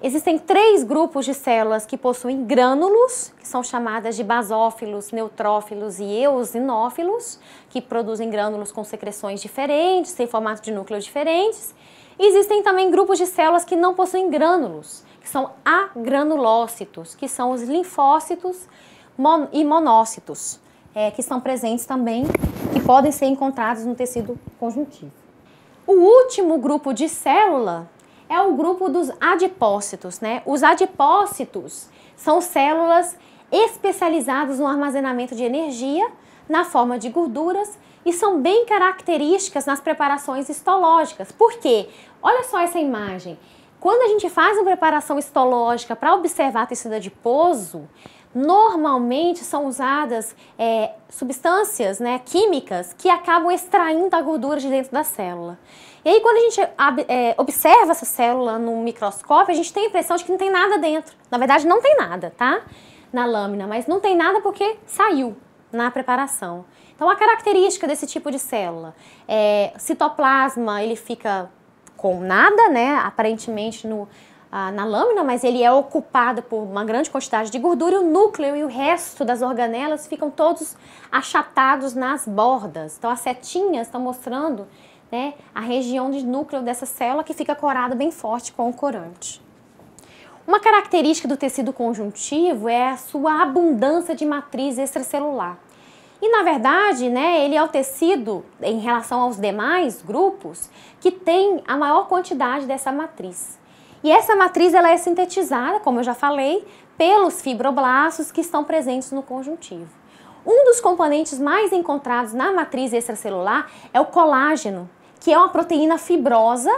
Existem três grupos de células que possuem grânulos, que são chamadas de basófilos, neutrófilos e eosinófilos, que produzem grânulos com secreções diferentes, sem formato de núcleo diferentes. E existem também grupos de células que não possuem grânulos, que são agranulócitos, que são os linfócitos mon e monócitos, é, que estão presentes também, que podem ser encontrados no tecido conjuntivo. O último grupo de célula é o grupo dos adipócitos, né? Os adipócitos são células especializadas no armazenamento de energia na forma de gorduras e são bem características nas preparações histológicas. Por quê? Olha só essa imagem. Quando a gente faz uma preparação histológica para observar tecido adiposo, normalmente são usadas é, substâncias né, químicas que acabam extraindo a gordura de dentro da célula. E aí, quando a gente é, observa essa célula no microscópio, a gente tem a impressão de que não tem nada dentro. Na verdade, não tem nada, tá? Na lâmina, mas não tem nada porque saiu na preparação. Então, a característica desse tipo de célula é citoplasma, ele fica com nada, né? Aparentemente no, ah, na lâmina, mas ele é ocupado por uma grande quantidade de gordura e o núcleo e o resto das organelas ficam todos achatados nas bordas. Então, as setinhas estão mostrando né, a região de núcleo dessa célula que fica corada bem forte com o corante. Uma característica do tecido conjuntivo é a sua abundância de matriz extracelular. E na verdade, né, ele é o tecido, em relação aos demais grupos, que tem a maior quantidade dessa matriz. E essa matriz ela é sintetizada, como eu já falei, pelos fibroblastos que estão presentes no conjuntivo. Um dos componentes mais encontrados na matriz extracelular é o colágeno, que é uma proteína fibrosa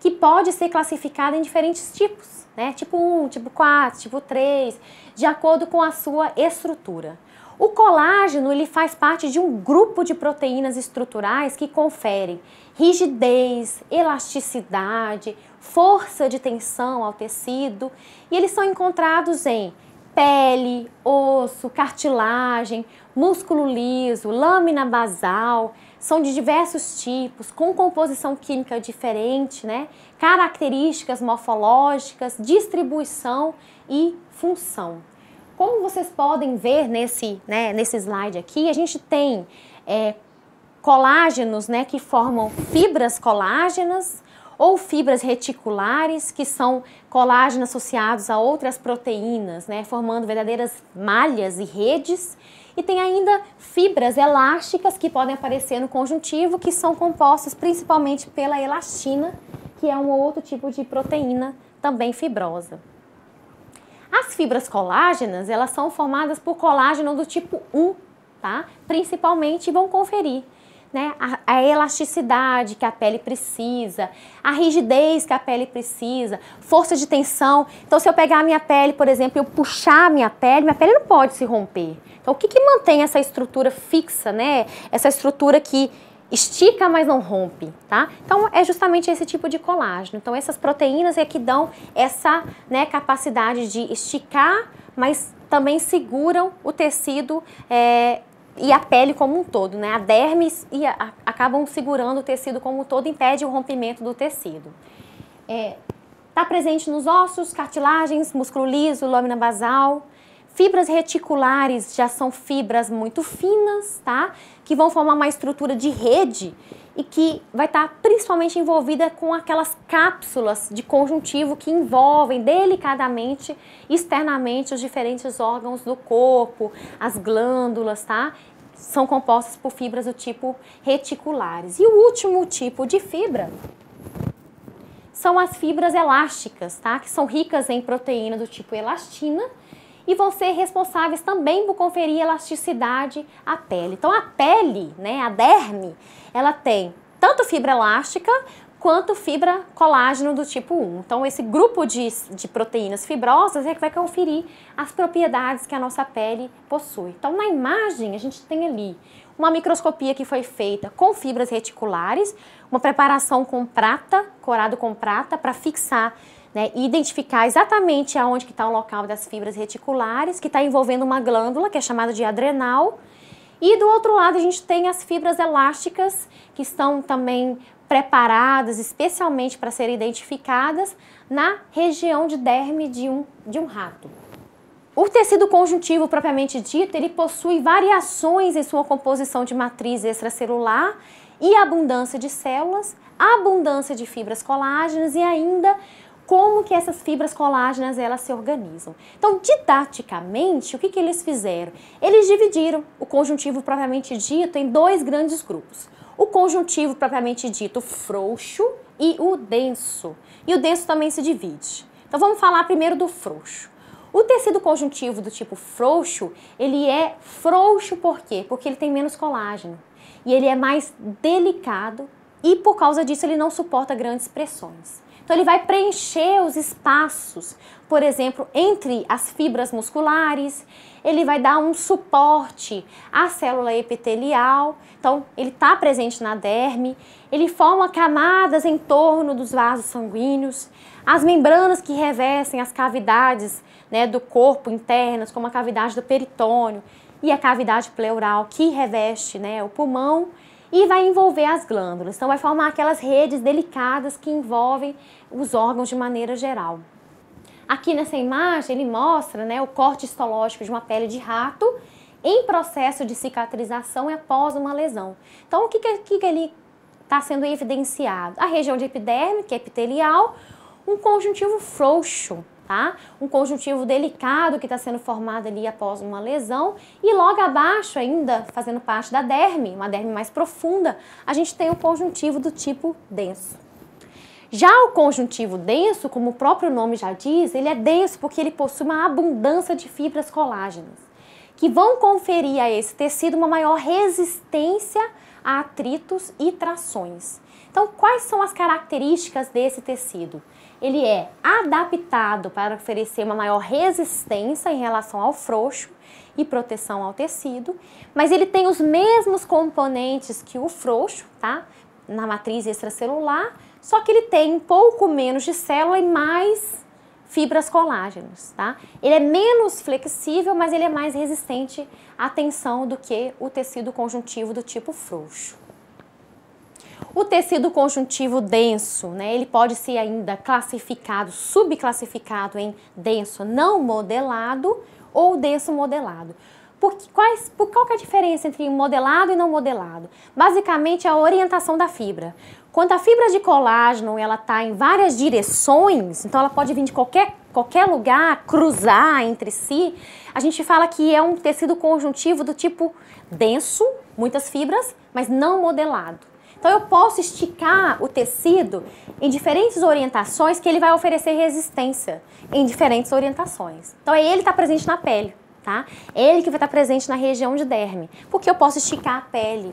que pode ser classificada em diferentes tipos, né? Tipo 1, tipo 4, tipo 3, de acordo com a sua estrutura. O colágeno, ele faz parte de um grupo de proteínas estruturais que conferem rigidez, elasticidade, força de tensão ao tecido, e eles são encontrados em pele, osso, cartilagem, músculo liso, lâmina basal, são de diversos tipos, com composição química diferente, né? características morfológicas, distribuição e função. Como vocês podem ver nesse, né, nesse slide aqui, a gente tem é, colágenos né, que formam fibras colágenas ou fibras reticulares, que são colágenos associados a outras proteínas, né, formando verdadeiras malhas e redes. E tem ainda fibras elásticas que podem aparecer no conjuntivo, que são compostas principalmente pela elastina, que é um outro tipo de proteína também fibrosa. As fibras colágenas, elas são formadas por colágeno do tipo 1, tá? Principalmente vão conferir né, a, a, elasticidade que a pele precisa, a rigidez que a pele precisa, força de tensão. Então, se eu pegar a minha pele, por exemplo, eu puxar a minha pele, minha pele não pode se romper. Então, o que, que mantém essa estrutura fixa, né? Essa estrutura que estica, mas não rompe, tá? Então é justamente esse tipo de colágeno. Então essas proteínas é que dão essa né, capacidade de esticar, mas também seguram o tecido é, e a pele como um todo, né? A derme e a, a, acabam segurando o tecido como um todo, impede o rompimento do tecido. Está é, presente nos ossos, cartilagens, músculo liso, lâmina basal. Fibras reticulares já são fibras muito finas, tá? Que vão formar uma estrutura de rede e que vai estar tá principalmente envolvida com aquelas cápsulas de conjuntivo que envolvem delicadamente, externamente, os diferentes órgãos do corpo, as glândulas, tá? São compostas por fibras do tipo reticulares. E o último tipo de fibra são as fibras elásticas, tá? Que são ricas em proteína do tipo elastina e vão ser responsáveis também por conferir elasticidade à pele. Então a pele, né, a derme, ela tem tanto fibra elástica quanto fibra colágeno do tipo 1. Então esse grupo de, de proteínas fibrosas é que vai conferir as propriedades que a nossa pele possui. Então na imagem a gente tem ali uma microscopia que foi feita com fibras reticulares, uma preparação com prata, corado com prata, para fixar né, identificar exatamente aonde que está o local das fibras reticulares, que está envolvendo uma glândula, que é chamada de adrenal. E do outro lado, a gente tem as fibras elásticas, que estão também preparadas especialmente para serem identificadas na região de derme de um, de um rato. O tecido conjuntivo propriamente dito, ele possui variações em sua composição de matriz extracelular e abundância de células, abundância de fibras colágenas e ainda como que essas fibras colágenas elas se organizam. Então, didaticamente, o que, que eles fizeram? Eles dividiram o conjuntivo propriamente dito em dois grandes grupos. O conjuntivo propriamente dito frouxo e o denso. E o denso também se divide. Então, vamos falar primeiro do frouxo. O tecido conjuntivo do tipo frouxo, ele é frouxo por quê? Porque ele tem menos colágeno e ele é mais delicado e por causa disso ele não suporta grandes pressões. Então ele vai preencher os espaços, por exemplo, entre as fibras musculares, ele vai dar um suporte à célula epitelial. Então ele está presente na derme, ele forma camadas em torno dos vasos sanguíneos, as membranas que revestem as cavidades né, do corpo internas, como a cavidade do peritônio e a cavidade pleural que reveste né, o pulmão e vai envolver as glândulas. Então, vai formar aquelas redes delicadas que envolvem os órgãos de maneira geral. Aqui nessa imagem, ele mostra né, o corte histológico de uma pele de rato em processo de cicatrização e após uma lesão. Então, o que, que, que ele está sendo evidenciado? A região de epiderme, que é epitelial, um conjuntivo frouxo, tá? Um conjuntivo delicado que está sendo formado ali após uma lesão. E logo abaixo, ainda fazendo parte da derme, uma derme mais profunda, a gente tem o um conjuntivo do tipo denso. Já o conjuntivo denso, como o próprio nome já diz, ele é denso porque ele possui uma abundância de fibras colágenas, que vão conferir a esse tecido uma maior resistência a atritos e trações. Então, quais são as características desse tecido? ele é adaptado para oferecer uma maior resistência em relação ao frouxo e proteção ao tecido, mas ele tem os mesmos componentes que o frouxo, tá? Na matriz extracelular, só que ele tem pouco menos de célula e mais fibras colágenas, tá? Ele é menos flexível, mas ele é mais resistente à tensão do que o tecido conjuntivo do tipo frouxo. O tecido conjuntivo denso, né, ele pode ser ainda classificado, subclassificado em denso não modelado ou denso modelado. Por, quais, por qual é a diferença entre modelado e não modelado? Basicamente, é a orientação da fibra. Quando a fibra de colágeno ela está em várias direções, então ela pode vir de qualquer, qualquer lugar, cruzar entre si, a gente fala que é um tecido conjuntivo do tipo denso, muitas fibras, mas não modelado. Então eu posso esticar o tecido em diferentes orientações que ele vai oferecer resistência em diferentes orientações. Então é ele que está presente na pele, tá? É ele que vai estar tá presente na região de derme, porque eu posso esticar a pele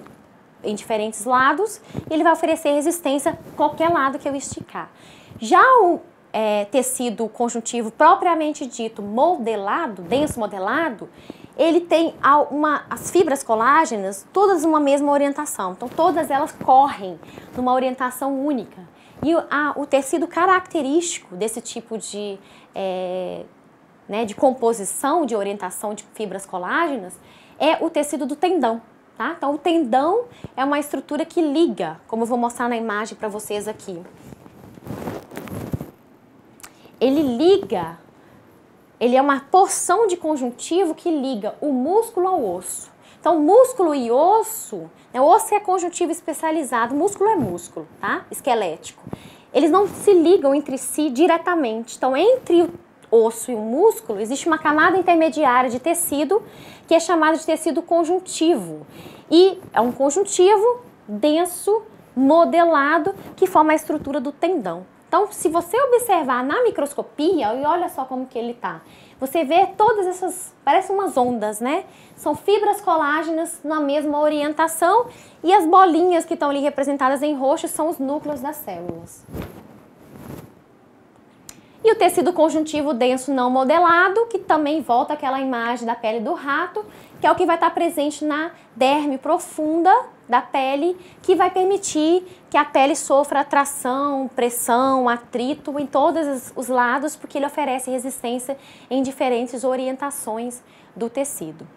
em diferentes lados e ele vai oferecer resistência qualquer lado que eu esticar. Já o é, tecido conjuntivo propriamente dito modelado, denso modelado, ele tem uma, as fibras colágenas todas uma mesma orientação, então todas elas correm numa orientação única. E a, o tecido característico desse tipo de, é, né, de composição, de orientação de fibras colágenas, é o tecido do tendão. Tá? Então, o tendão é uma estrutura que liga, como eu vou mostrar na imagem para vocês aqui. Ele liga ele é uma porção de conjuntivo que liga o músculo ao osso. Então, músculo e osso, né, osso é conjuntivo especializado, músculo é músculo, tá? Esquelético. Eles não se ligam entre si diretamente. Então, entre o osso e o músculo, existe uma camada intermediária de tecido que é chamada de tecido conjuntivo. E é um conjuntivo denso, modelado, que forma a estrutura do tendão. Então, se você observar na microscopia, e olha só como que ele tá, você vê todas essas, parecem umas ondas, né? São fibras colágenas na mesma orientação e as bolinhas que estão ali representadas em roxo são os núcleos das células. E o tecido conjuntivo denso não modelado, que também volta aquela imagem da pele do rato, que é o que vai estar presente na derme profunda da pele, que vai permitir que a pele sofra tração, pressão, atrito em todos os lados, porque ele oferece resistência em diferentes orientações do tecido.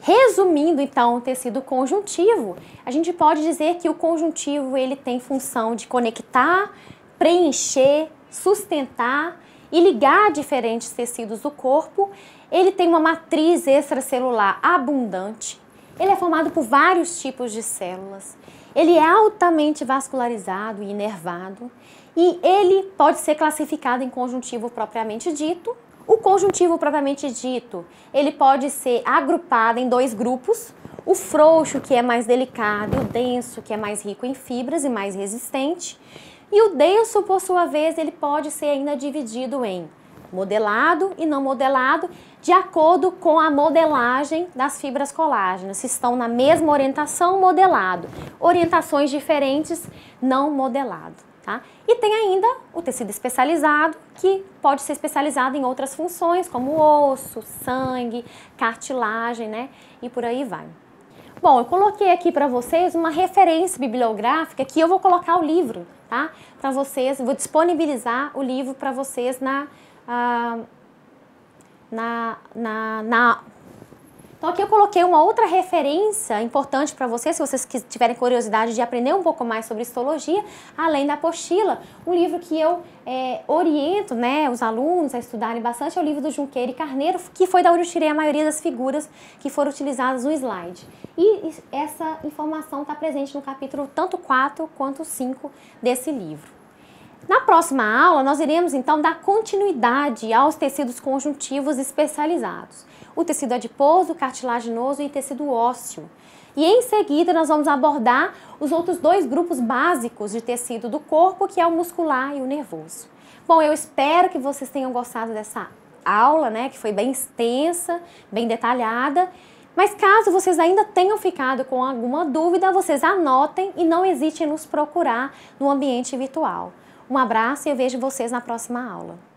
Resumindo então o tecido conjuntivo, a gente pode dizer que o conjuntivo ele tem função de conectar, preencher, sustentar e ligar diferentes tecidos do corpo. Ele tem uma matriz extracelular abundante, ele é formado por vários tipos de células. Ele é altamente vascularizado e inervado. E ele pode ser classificado em conjuntivo propriamente dito. O conjuntivo propriamente dito, ele pode ser agrupado em dois grupos. O frouxo, que é mais delicado, e o denso, que é mais rico em fibras e mais resistente. E o denso, por sua vez, ele pode ser ainda dividido em modelado e não modelado, de acordo com a modelagem das fibras colágenas. Se estão na mesma orientação, modelado. Orientações diferentes, não modelado. Tá? E tem ainda o tecido especializado, que pode ser especializado em outras funções, como osso, sangue, cartilagem, né? E por aí vai. Bom, eu coloquei aqui para vocês uma referência bibliográfica que eu vou colocar o livro, tá? Para vocês, vou disponibilizar o livro para vocês na ah, na, na, na... Então aqui eu coloquei uma outra referência importante para vocês, se vocês tiverem curiosidade de aprender um pouco mais sobre histologia, além da apostila. Um livro que eu é, oriento né, os alunos a estudarem bastante é o livro do Junqueira e Carneiro, que foi da onde eu tirei a maioria das figuras que foram utilizadas no slide. E essa informação está presente no capítulo tanto 4 quanto 5 desse livro. Na próxima aula, nós iremos então dar continuidade aos tecidos conjuntivos especializados. O tecido adiposo, cartilaginoso e tecido ósseo. E em seguida, nós vamos abordar os outros dois grupos básicos de tecido do corpo, que é o muscular e o nervoso. Bom, eu espero que vocês tenham gostado dessa aula, né, que foi bem extensa, bem detalhada. Mas caso vocês ainda tenham ficado com alguma dúvida, vocês anotem e não hesitem em nos procurar no ambiente virtual. Um abraço e eu vejo vocês na próxima aula.